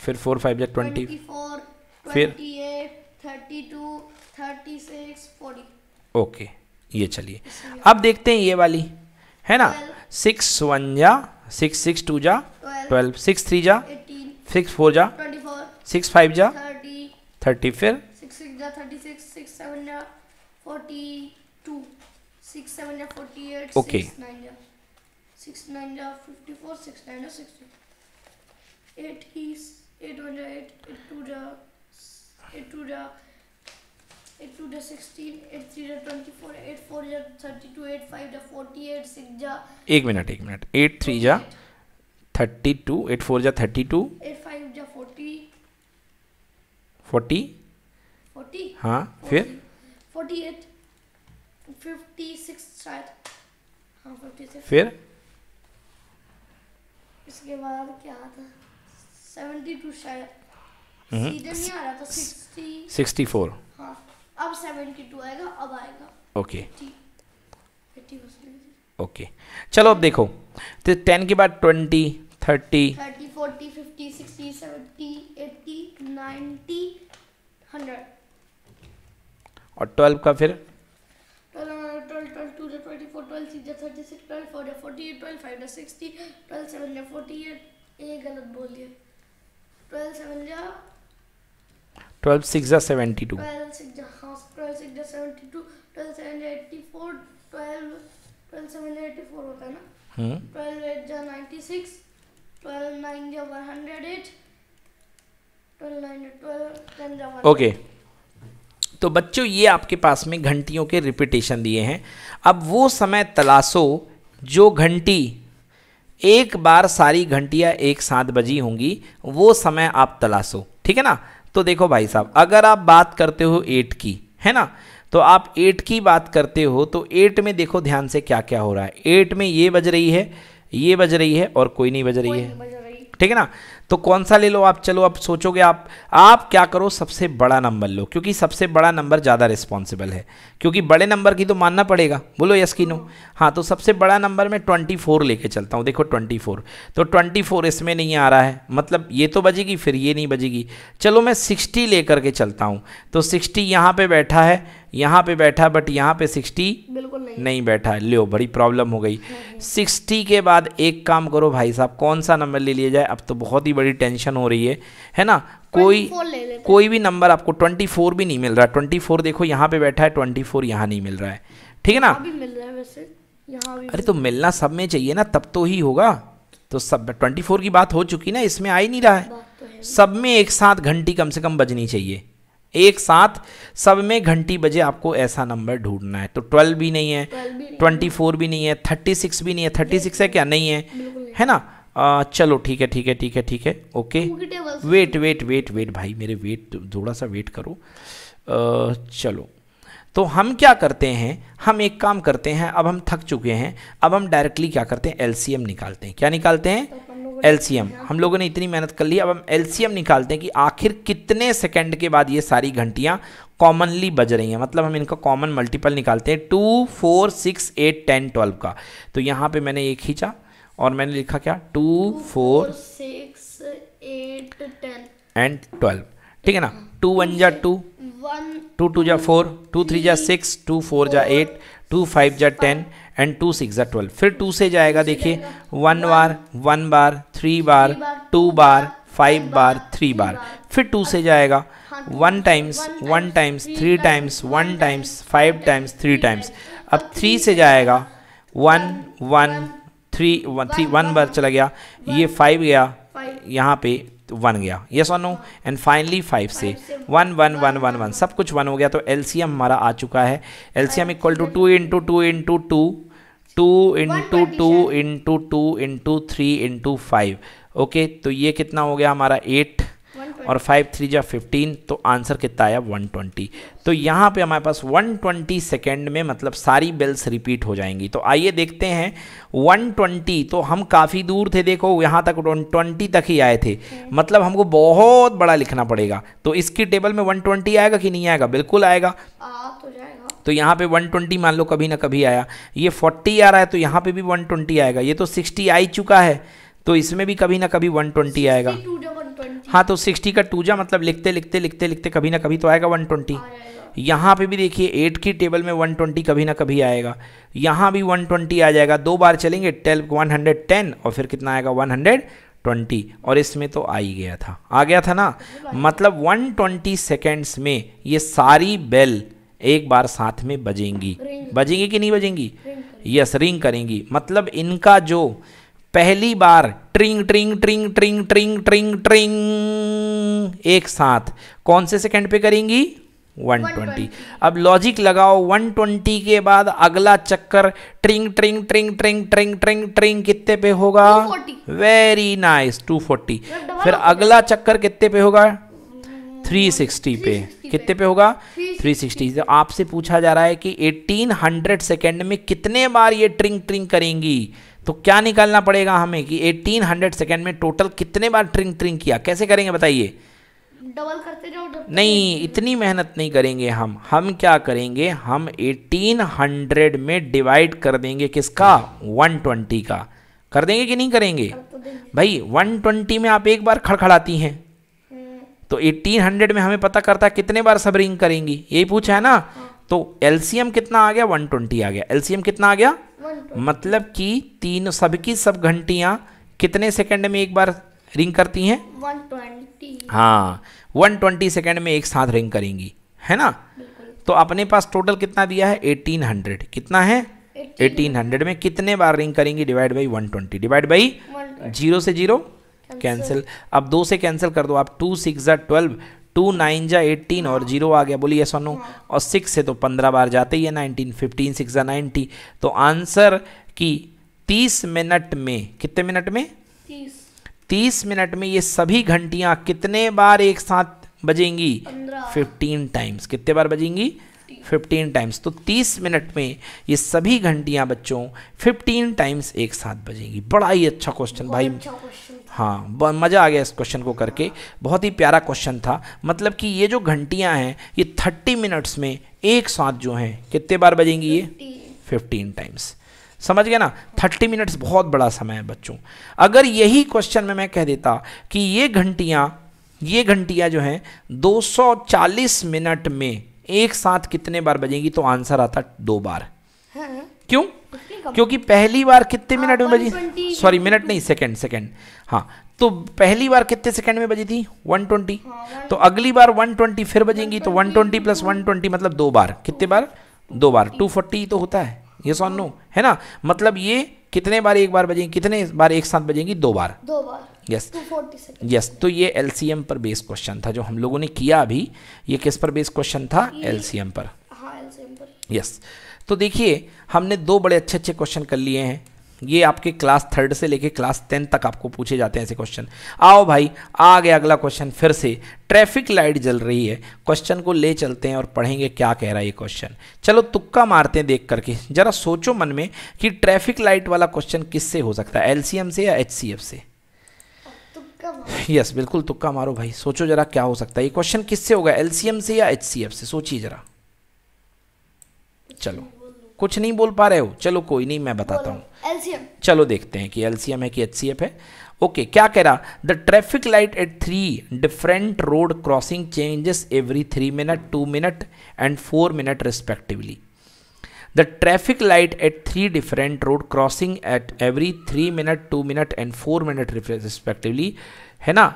Speaker 2: फिर फोर फाइव या ट्वेंटी फोर फिर thirty thirty two six forty
Speaker 1: okay ये चलिए अब देखते हैं ये वाली है ना सिक्स वन जा सिक्स सिक्स टू जा ट्वेल्व सिक्स थ्री जा सिक्स फोर जा सिक्स फाइव जा थर्टी फिर
Speaker 2: okay six it to the it, it to the it to the it to the 16 it 3 the 24 8 4 the 32 8 5 the 48 6 the एक minute
Speaker 1: एक minute 8 3 जा 32 8 4 जा 32 8 5 जा 40 40
Speaker 2: 40 हाँ 40, फिर 48 56 शायद हाँ 56 फिर इसके बाद क्या था ओके ओके
Speaker 1: हम्म। हाँ, चलो अब देखो तो 10 के बाद ट्वेंटी थर्टी और ट्वेल्व का फिर
Speaker 2: ये गलत बोल दिया ओके hmm?
Speaker 1: तो बच्चों ये आपके पास में घंटियों के रिपीटेशन दिए हैं अब वो समय तलाशो जो घंटी एक बार सारी घंटियाँ एक साथ बजी होंगी वो समय आप तलाशो ठीक है ना तो देखो भाई साहब अगर आप बात करते हो एट की है ना तो आप एट की बात करते हो तो एट में देखो ध्यान से क्या क्या हो रहा है एट में ये बज रही है ये बज रही है और कोई नहीं बज रही है ठीक है ना तो कौन सा ले लो आप चलो अब सोचोगे आप आप क्या करो सबसे बड़ा नंबर लो क्योंकि सबसे बड़ा नंबर ज़्यादा रिस्पॉन्सिबल है क्योंकि बड़े नंबर की तो मानना पड़ेगा बोलो यस की नो हाँ तो सबसे बड़ा नंबर मैं ट्वेंटी फोर लेके चलता हूँ देखो ट्वेंटी फोर तो ट्वेंटी फोर इसमें नहीं आ रहा है मतलब ये तो बजेगी फिर ये नहीं बजेगी चलो मैं सिक्सटी ले करके चलता हूँ तो सिक्सटी यहाँ पर बैठा है यहाँ पे बैठा बट यहाँ पे सिक्सटी नहीं।, नहीं बैठा लो बड़ी प्रॉब्लम हो गई सिक्सटी के बाद एक काम करो भाई साहब कौन सा नंबर ले लिया जाए अब तो बहुत ही बड़ी टेंशन हो रही है है ना कोई कोई भी नंबर आपको ट्वेंटी फोर भी नहीं मिल रहा ट्वेंटी फोर देखो यहाँ पे बैठा है ट्वेंटी फोर यहाँ नहीं मिल रहा है ठीक है ना अरे तो मिलना सब में चाहिए ना तब तो ही होगा तो सब ट्वेंटी फोर की बात हो चुकी ना इसमें आ ही नहीं रहा है तो सब में एक साथ घंटी कम से कम बजनी चाहिए एक साथ सब में घंटी बजे आपको ऐसा नंबर ढूंढना है तो ट्वेल्व भी नहीं है ट्वेंटी फोर भी नहीं है थर्टी सिक्स भी नहीं है थर्टी सिक्स है क्या नहीं है है ना आ, चलो ठीक है ठीक है ठीक है ठीक है okay wait wait wait wait भाई मेरे वेट थोड़ा सा वेट करो आ, चलो तो हम क्या करते हैं हम एक काम करते हैं अब हम थक चुके हैं अब हम डायरेक्टली क्या करते हैं एलसीएम निकालते हैं क्या निकालते हैं एलसीएम हम लोगों ने इतनी मेहनत कर ली अब हम एलसीएम निकालते हैं कि आखिर कितने सेकंड के बाद ये सारी घंटियाँ कॉमनली बज रही हैं मतलब हम इनका कॉमन मल्टीपल निकालते हैं two four six eight ten twelve का तो यहाँ पे मैंने ये खींचा और मैंने लिखा क्या two four
Speaker 2: six eight ten
Speaker 1: and twelve ठीक है ना टू वन जा टू टू टू जा फोर टू थ्री जा सिक्स टू फोर जा एट टू फाइव जा टेन एंड टू सिक्स ज़ा ट्वेल्व फिर टू से जाएगा देखिए वन बार वन बार थ्री बार टू बार फाइव बार थ्री बार फिर टू हाँ, हाँ, से जाएगा one times one times three times one times five times three times अब थ्री से जाएगा one one three one three one बार चला गया ये फाइव गया यहाँ पे वन गया यस और नो एंड फाइनली फाइव से one one one one one सब कुछ वन हो गया तो एम हमारा आ चुका है L C M equal to two into two into two two into two into two into three into five okay तो ये कितना हो गया हमारा एट और फाइव थ्री जा फिफ्टीन तो आंसर कितना आया वन ट्वेंटी तो यहाँ पे हमारे पास वन ट्वेंटी सेकेंड में मतलब सारी बेल्स रिपीट हो जाएंगी तो आइए देखते हैं वन ट्वेंटी तो हम काफ़ी दूर थे देखो यहाँ तक ट्वेंटी तक ही आए थे मतलब हमको बहुत बड़ा लिखना पड़ेगा तो इसकी टेबल में वन ट्वेंटी आएगा कि नहीं आएगा बिल्कुल आएगा तो, तो यहाँ पे 120 मान लो कभी ना कभी आया ये 40 आ रहा है तो यहाँ पे भी 120 आएगा ये तो 60 आ ही चुका है तो इसमें भी कभी ना कभी 120 आएगा 120. हाँ तो 60 का टू जा मतलब लिखते लिखते लिखते लिखते कभी ना कभी तो आएगा 120 यहाँ पे भी देखिए एट की टेबल में 120 कभी ना कभी आएगा यहाँ भी 120 आ जाएगा दो बार चलेंगे हंड्रेड टेन और फिर कितना आएगा 120 और इसमें तो आ ही गया था आ गया था ना मतलब 120 सेकेंड्स में ये सारी बेल एक बार साथ में बजेंगी बजेंगी कि नहीं बजेंगी यस रिंग करेंगी मतलब इनका जो पहली बार ट्रिंग ट्रिंग ट्रिंग ट्रिंग ट्रिंग ट्रिंग ट्रिंग एक साथ कौन से सेकंड पे करेंगी 120 अब लॉजिक लगाओ 120 के बाद अगला चक्कर ट्रिंग ट्रिंग ट्रिंग ट्रिंग ट्रिंग ट्रिंग ट्रिंग कितने पे होगा वेरी नाइस 240 फिर अगला चक्कर कितने पे होगा 360 पे कितने पे होगा 360 तो आपसे पूछा जा रहा है कि 1800 सेकेंड में कितने बार ये ट्रिंग ट्रिंग करेंगी तो क्या निकालना पड़ेगा हमें कि 1800 सेकेंड में टोटल कितने बार ट्रिंग ट्रिंग किया कैसे करेंगे बताइए डबल करते जाओ नहीं इतनी मेहनत नहीं करेंगे हम हम क्या करेंगे हम 1800 में डिवाइड कर देंगे किसका 120 का कर देंगे कि नहीं करेंगे तो भाई 120 में आप एक बार खड़खड़ाती हैं हम्म। तो 1800 में हमें पता करता है कितने बार सब रिंग करेंगी यही पूछा है ना हाँ। तो एलसीएम कितना आ गया 120 आ गया एल्सियम कितना आ गया मतलब कि तीन सबकी सब घंटिया कितने सेकंड में एक बार रिंग करती हैं
Speaker 2: 120
Speaker 1: हाँ 120 सेकेंड में एक साथ रिंग करेंगी है ना तो अपने पास टोटल कितना दिया है 1800 कितना है 1800 में कितने बार रिंग करेंगी divide by 120 divide by zero से जीरो कैंसिल अब दो से कैंसिल कर दो आप two six twelve two nine जा एट्टीन और जीरो आ गया बोलिए सोनू और सिक्स से तो पंद्रह बार जाते ही है नाइनटीन फिफ्टीन सिक्स या नाइन्टी तो आंसर की तीस मिनट में कितने मिनट में तीस मिनट में ये सभी घंटियाँ कितने बार एक साथ बजेंगी फिफ्टीन टाइम्स कितने बार बजेंगी फिफ्टीन टाइम्स तो तीस मिनट में ये सभी घंटियाँ बच्चों फिफ्टीन टाइम्स एक साथ बजेंगी बड़ा ही अच्छा क्वेश्चन भाई अच्छा हाँ मज़ा आ गया इस क्वेश्चन को करके बहुत ही प्यारा क्वेश्चन था मतलब कि ये जो घंटियाँ हैं ये थर्टी मिनट्स में एक साथ जो हैं कितने बार बजेंगी ये फिफ्टीन टाइम्स समझ गया ना थर्टी मिनट्स बहुत बड़ा समय है बच्चों अगर यही क्वेश्चन में मैं कह देता कि ये घंटियाँ ये घंटियाँ जो हैं 240 मिनट में एक साथ कितने बार बजेंगी तो आंसर आता दो बार हाँ। क्यों क्योंकि पहली बार कितने हाँ, मिनट में बजी सॉरी मिनट नहीं सेकंड सेकंड हाँ तो पहली बार कितने सेकंड में बजी थी 120 हाँ, तो अगली बार 120 फिर बजेंगी तो 120 प्लस 120 मतलब दो बार कितने बार दो बार 240 तो होता है ये सॉन नो है ना मतलब ये कितने बार एक बार बजेंगी कितने बार एक साथ बजेंगी दो बार दो बार यस
Speaker 2: yes.
Speaker 1: Yes yes. तो ये एल पर बेस क्वेश्चन था जो हम लोगों ने किया अभी ये किस पर बेस क्वेश्चन था एल पर
Speaker 2: हाँ एलसीएम पर
Speaker 1: यस yes. तो देखिए हमने दो बड़े अच्छे अच्छे क्वेश्चन कर लिए हैं ये आपके क्लास थर्ड से लेके क्लास टेन तक आपको पूछे जाते हैं ऐसे क्वेश्चन आओ भाई आ गया अगला क्वेश्चन फिर से ट्रैफिक लाइट जल रही है क्वेश्चन को ले चलते हैं और पढ़ेंगे क्या कह रहा है ये क्वेश्चन चलो तुक्का मारते हैं देख करके जरा सोचो मन में कि ट्रैफिक लाइट वाला क्वेश्चन किससे हो सकता है एलसीएम से या एचसीएफ से यस बिल्कुल तुक्का मारो भाई सोचो जरा क्या हो सकता है ये क्वेश्चन किससे होगा एलसीएम से या एचसीएफ से सोचिए जरा चलो कुछ नहीं बोल पा रहे हो चलो कोई नहीं मैं बताता
Speaker 2: हूँ
Speaker 1: चलो देखते हैं कि एलसीएम है कि एच है ओके क्या कह रहा the traffic light at three different road crossing changes every three minute two minute and four minute respectively the traffic light at three different road crossing at every three minute two minute and four minute respectively है ना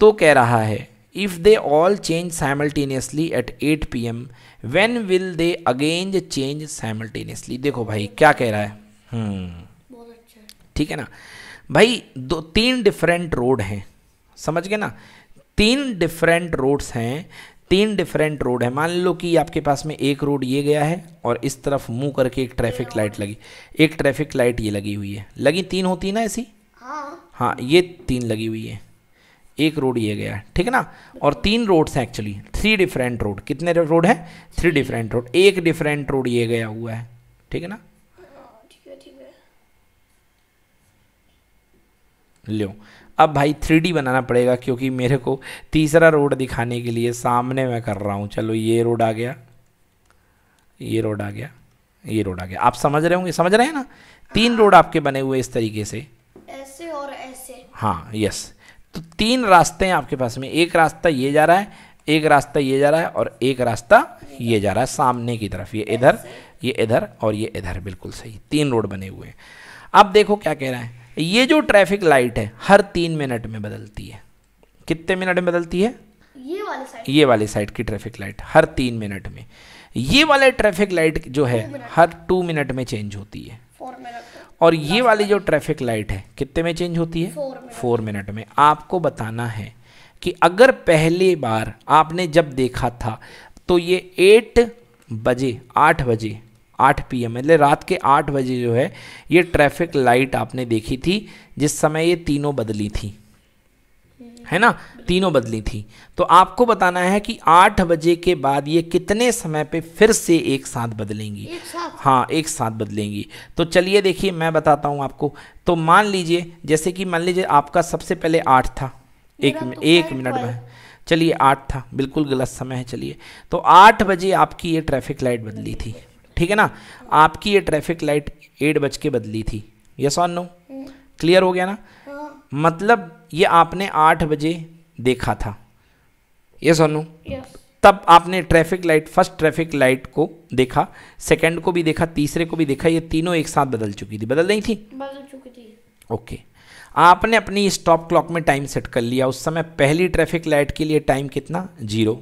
Speaker 1: तो कह रहा है if they all change simultaneously at eight p m when will they again change simultaneously देखो भाई क्या कह रहा हम्म। अच्छा है ठीक है ना भाई दो तीन डिफरेंट रोड हैं समझ गए ना तीन डिफरेंट रोड्स हैं तीन डिफरेंट रोड है मान लो कि आपके पास में एक रोड ये गया है और इस तरफ मुंह करके एक ट्रैफिक लाइट लगी एक ट्रैफिक लाइट ये लगी हुई है लगी तीन होती ना ऐसी हाँ, हाँ ये तीन लगी हुई है एक रोड ये गया है ठीक है ना और तीन रोड्स हैं एक्चुअली थ्री डिफरेंट रोड कितने रोड है थ्री डिफरेंट रोड एक डिफरेंट रोड ये गया हुआ है ठीक है ना लो अब भाई थ्री बनाना पड़ेगा क्योंकि मेरे को तीसरा रोड दिखाने के लिए सामने मैं कर रहा हूँ चलो ये रोड आ गया ये रोड आ गया ये रोड आ गया आप समझ रहे होंगे समझ रहे हैं ना तीन रोड हाँ। आपके बने हुए इस तरीके से ऐसे और ऐसे हाँ यस तो तीन रास्ते हैं आपके पास में एक रास्ता ये जा रहा है एक रास्ता ये जा रहा है और एक रास्ता ये जा रहा है सामने की तरफ ये इधर ये इधर और ये इधर बिल्कुल सही तीन रोड बने हुए हैं अब देखो क्या कह रहा है ये जो ट्रैफिक लाइट है हर तीन मिनट में बदलती है कितने मिनट में बदलती है
Speaker 2: ये वाली साइड ये
Speaker 1: वाली साइड की ट्रैफिक लाइट हर तीन मिनट में ये वाले ट्रैफिक लाइट जो है हर टू मिनट में चेंज होती है और ये वाली जो ट्रैफिक लाइट है कितने में चेंज होती है फोर मिनट में आपको बताना है कि अगर पहली बार आपने जब देखा था तो ये एट बजे आठ बजे आठ पी एम मतलब रात के आठ बजे जो है ये ट्रैफिक लाइट आपने देखी थी जिस समय ये तीनों बदली थी है ना तीनों बदली थी तो आपको बताना है कि आठ बजे के बाद ये कितने समय पे फिर से एक साथ बदलेंगी एक साथ? हाँ एक साथ बदलेंगी तो चलिए देखिए मैं बताता हूँ आपको तो मान लीजिए जैसे कि मान लीजिए आपका सबसे पहले आठ था एक तो एक मिनट में चलिए आठ था बिल्कुल गलत समय है चलिए तो आठ बजे आपकी ये ट्रैफिक लाइट बदली थी ठीक है ना आपकी ये ट्रैफिक लाइट एट बज के बदली थी यस ऑन नो क्लियर हो गया ना मतलब ये आपने आठ बजे देखा था ये सोनू yes. तब आपने traffic light first traffic light को देखा सेकंड को भी देखा तीसरे को भी देखा ये तीनों एक साथ बदल चुकी थी बदल नहीं थी
Speaker 2: बदल चुकी थी
Speaker 1: ओके okay. आपने अपनी स्टॉप क्लॉक में टाइम सेट कर लिया उस समय पहली ट्रैफिक लाइट के लिए टाइम कितना जीरो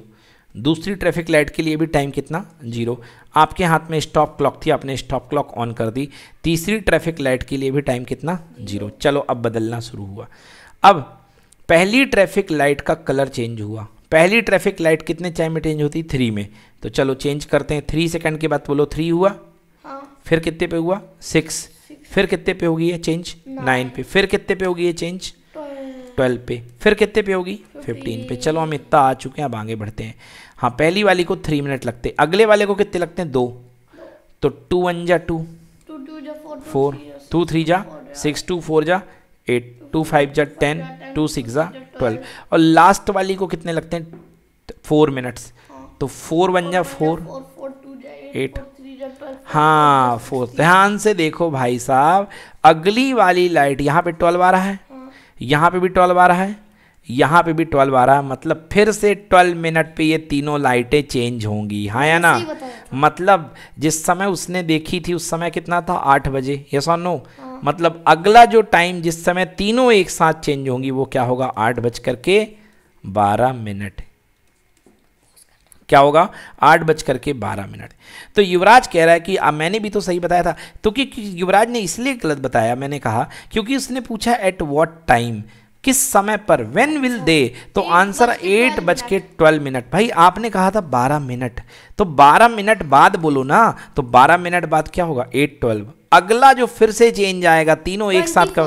Speaker 1: दूसरी ट्रैफिक लाइट के लिए भी टाइम कितना जीरो आपके हाथ में स्टॉप क्लॉक थी आपने स्टॉप क्लॉक ऑन कर दी तीसरी ट्रैफिक लाइट के लिए भी टाइम कितना जीरो चलो अब बदलना शुरू हुआ अब पहली ट्रैफिक लाइट का कलर चेंज हुआ पहली ट्रैफिक लाइट कितने टाइम में चेंज होती थ्री में तो चलो चेंज करते हैं थ्री सेकंड के बाद बोलो थ्री हुआ हाँ। फिर कितने पे हुआ सिक्स फिर कितने पे होगी ये चेंज नाइन पे फिर कितने पे होगी ये चेंज ट्वेल्व पे फिर कितने पे होगी फिफ्टीन पे चलो हम इतना आ चुके हैं अब आगे बढ़ते हैं हाँ पहली वाली को थ्री मिनट लगते अगले वाले को कितने लगते हैं दो तो टू वन जा टू फोर टू थ्री जा सिक्स टू फोर जा एट टू फाइव जा टेन टू सिक्स जा ट्वेल्व और लास्ट वाली को कितने लगते हैं फोर मिनट्स हाँ। तो फोर वन जा फोर एट हाँ फोर ध्यान से देखो भाई साहब अगली वाली लाइट यहाँ पे ट्वेल्व आ रहा है यहाँ पे भी ट्वेल्व आ रहा है यहाँ पे भी ट्वेल्व आ रहा है मतलब फिर से ट्वेल्व मिनट पे ये तीनों लाइटें चेंज होंगी हाँ या ना मतलब जिस समय उसने देखी थी उस समय कितना था आठ बजे ये सो नो मतलब अगला जो टाइम जिस समय तीनों एक साथ चेंज होंगी वो क्या होगा आठ बज करके बारह मिनट क्या होगा आठ बज करके बारह मिनट तो युवराज कह रहा है कि आ, मैंने भी तो सही बताया था तो कि युवराज ने इसलिए गलत बताया मैंने कहा क्योंकि उसने पूछा एट वॉट टाइम किस समय पर वेन विल दे तो आंसर एट बज के ट्वेल्व मिनट भाई आपने कहा था बारह मिनट तो बारह मिनट बाद बोलो ना तो बारह मिनट बाद क्या होगा एट ट्वेल्व अगला जो फिर से चेंज आएगा तीनों एक साथ का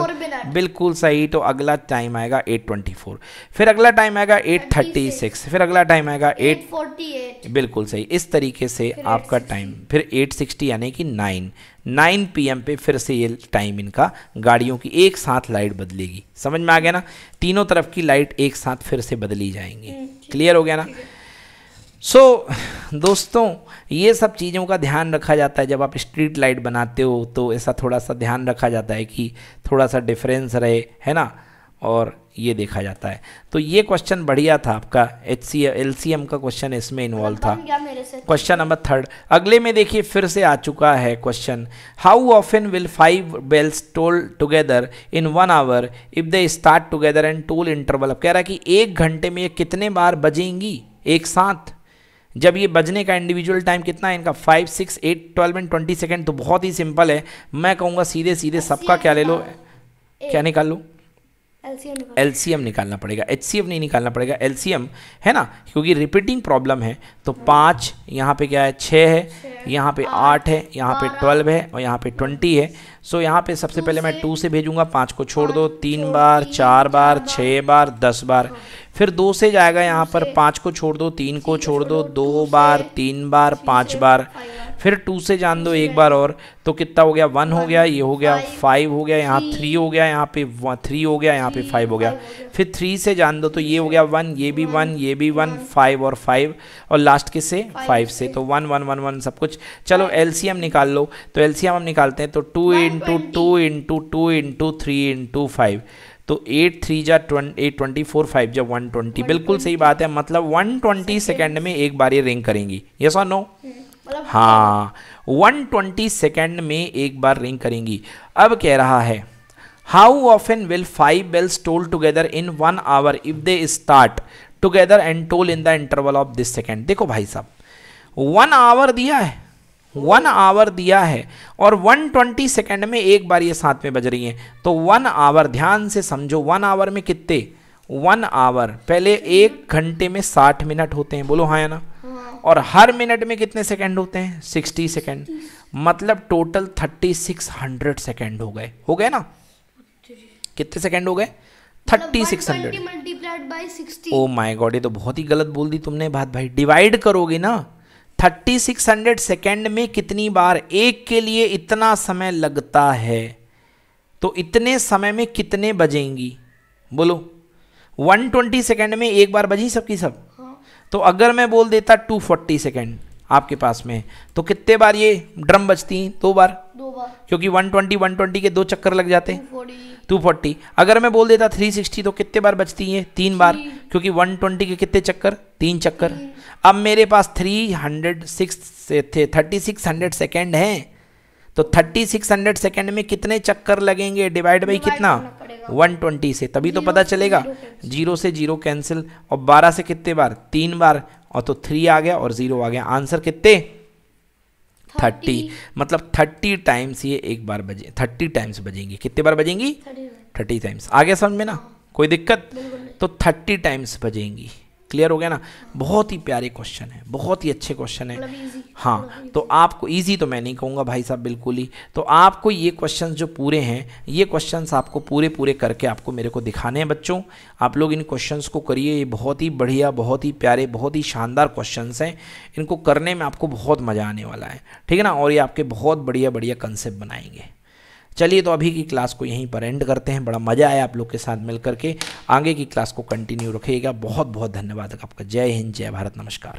Speaker 1: बिल्कुल सही तो अगला टाइम आएगा 824 फिर अगला टाइम आएगा 836 फिर अगला टाइम आएगा
Speaker 2: 848
Speaker 1: बिल्कुल सही इस तरीके से आपका टाइम फिर 860 यानी कि 9 9 पीएम पे फिर से ये टाइम इनका गाड़ियों की एक साथ लाइट बदलेगी समझ में आ गया ना तीनों तरफ की लाइट एक साथ फिर से बदली जाएंगी हम्म, क्लियर हो गया ना सो so, दोस्तों ये सब चीज़ों का ध्यान रखा जाता है जब आप स्ट्रीट लाइट बनाते हो तो ऐसा थोड़ा सा ध्यान रखा जाता है कि थोड़ा सा डिफरेंस रहे है ना और ये देखा जाता है तो ये क्वेश्चन बढ़िया था आपका H C L C M का क्वेश्चन इसमें इन्वॉल्व था
Speaker 2: क्वेश्चन
Speaker 1: नंबर थर्ड अगले में देखिए फिर से आ चुका है question how often will five bells toll together in one hour if they start together and toll interval अब कह रहा है कि एक घंटे में ये कितने बार बजेंगी एक साथ जब ये बजने का इंडिविजुअल टाइम कितना है इनका five six eight twelve and twenty second तो बहुत ही सिंपल है मैं कहूँगा सीधे सीधे सबका क्या ले लो क्या निकाल लो एल सी एम निकालना पड़ेगा एच सी एम नहीं निकालना पड़ेगा एल सी एम है ना क्योंकि रिपीटिंग प्रॉब्लम है तो हाँ। पाँच यहाँ पे क्या है छः है यहाँ पे आठ है यहाँ पे ट्वेल्व है और यहाँ पे ट्वेंटी है सो यहाँ पे सबसे पहले मैं टू से भेजूंगा पाँच को छोड़ दो तीन बार चार बार छः बार दस बार हाँ। फिर दो से जाएगा यहाँ पर पाँच को छोड़ दो तीन को छोड़ दो दो बार तीन बार पाँच बार फिर टू से जान दो एक बार और तो कितना हो गया वन हो गया ये हो गया फाइव हो गया यहाँ थ्री हो गया यहाँ पे थ्री हो गया यहाँ पे फाइव हो गया फिर थ्री से जान दो तो ये हो गया वन ये भी वन ये भी वन फाइव और फाइव और लास्ट किस से फाइव से तो वन वन वन वन सब कुछ चलो एम निकाल लो तो एम हम निकालते हैं तो two into two into two into three into five तो एट थ्री जा एट ट्वेंटी फोर फाइव जा वन ट्वेंटी बिल्कुल सही बात है मतलब वन ट्वेंटी सेकेंड में एक बार ये रिंग करेंगी यस और नो हाँ वन ट्वेंटी सेकेंड में एक बार रिंग करेंगी अब कह रहा है how often will five bells toll together in one hour if they start together and toll in the interval of this second देखो भाई साहब वन आवर दिया है वन आवर दिया है और वन ट्वेंटी सेकेंड में एक बार ये साथ में बज रही है तो वन आवर ध्यान से समझो वन आवर में कितने वन आवर पहले एक घंटे में साठ मिनट होते हैं बोलो हाँ या ना हाँ। और हर मिनट में कितने सेकंड होते हैं सिक्सटी सेकंड मतलब total thirty six hundred second हो गए हो गए ना कितने सेकंड हो गए thirty six
Speaker 2: hundred oh
Speaker 1: my god ये तो बहुत ही गलत बोल दी तुमने बात भाई डिवाइड करोगे ना थर्टी सिक्स हंड्रेड सेकेंड में कितनी बार एक के लिए इतना समय लगता है तो इतने समय में कितने बजेंगी बोलो वन ट्वेंटी सेकेंड में एक बार बजी सबकी सब, हाँ। तो अगर मैं बोल देता टू फोर्टी सेकेंड आपके पास में तो कितने बार ये ड्रम बजती हैं दो बार दो क्योंकि 120 120 के दो चक्कर लग जाते हैं 240 अगर मैं बोल देता 360 तो कितने बार बचती है तीन बार क्योंकि 120 के कितने चक्कर तीन चक्कर अब मेरे पास three hundred six thirty six hundred second हैं तो थर्टी सिक्स हंड्रेड सेकेंड में कितने चक्कर लगेंगे डिवाइड बाई कितना वन ट्वेंटी से तभी तो पता चलेगा जीरो से जीरो कैंसिल और बारह से कितने बार तीन बार और तो थ्री आ गया और जीरो आ गया आंसर कितने थर्टी मतलब थर्टी टाइम्स ये एक बार बजे थर्टी टाइम्स बजेंगी कितने बार बजेंगी थर्टी टाइम्स आगे समझ में ना हाँ। कोई दिक्कत तो थर्टी टाइम्स बजेंगी क्लियर हो गया ना बहुत ही प्यारे क्वेश्चन है बहुत ही अच्छे क्वेश्चन है
Speaker 2: मतलब हाँ मतलब तो
Speaker 1: आपको इजी तो मैं नहीं कहूँगा भाई साहब बिल्कुल ही तो आपको ये क्वेश्चन जो पूरे हैं ये क्वेश्चन आपको पूरे पूरे करके आपको मेरे को दिखाने हैं बच्चों आप लोग इन क्वेश्चन को करिए ये बहुत ही बढ़िया बहुत ही प्यारे बहुत ही शानदार क्वेश्चन हैं इनको करने में आपको बहुत मज़ा आने वाला है ठीक है ना और ये आपके बहुत बढ़िया बढ़िया कंसेप्ट बनाएंगे चलिए तो अभी की क्लास को यहीं पर एंड करते हैं बड़ा मज़ा आया आप लोग के साथ मिल करके आगे की क्लास को कंटिन्यू रखिएगा बहुत बहुत धन्यवाद आपका जय हिंद जय भारत नमस्कार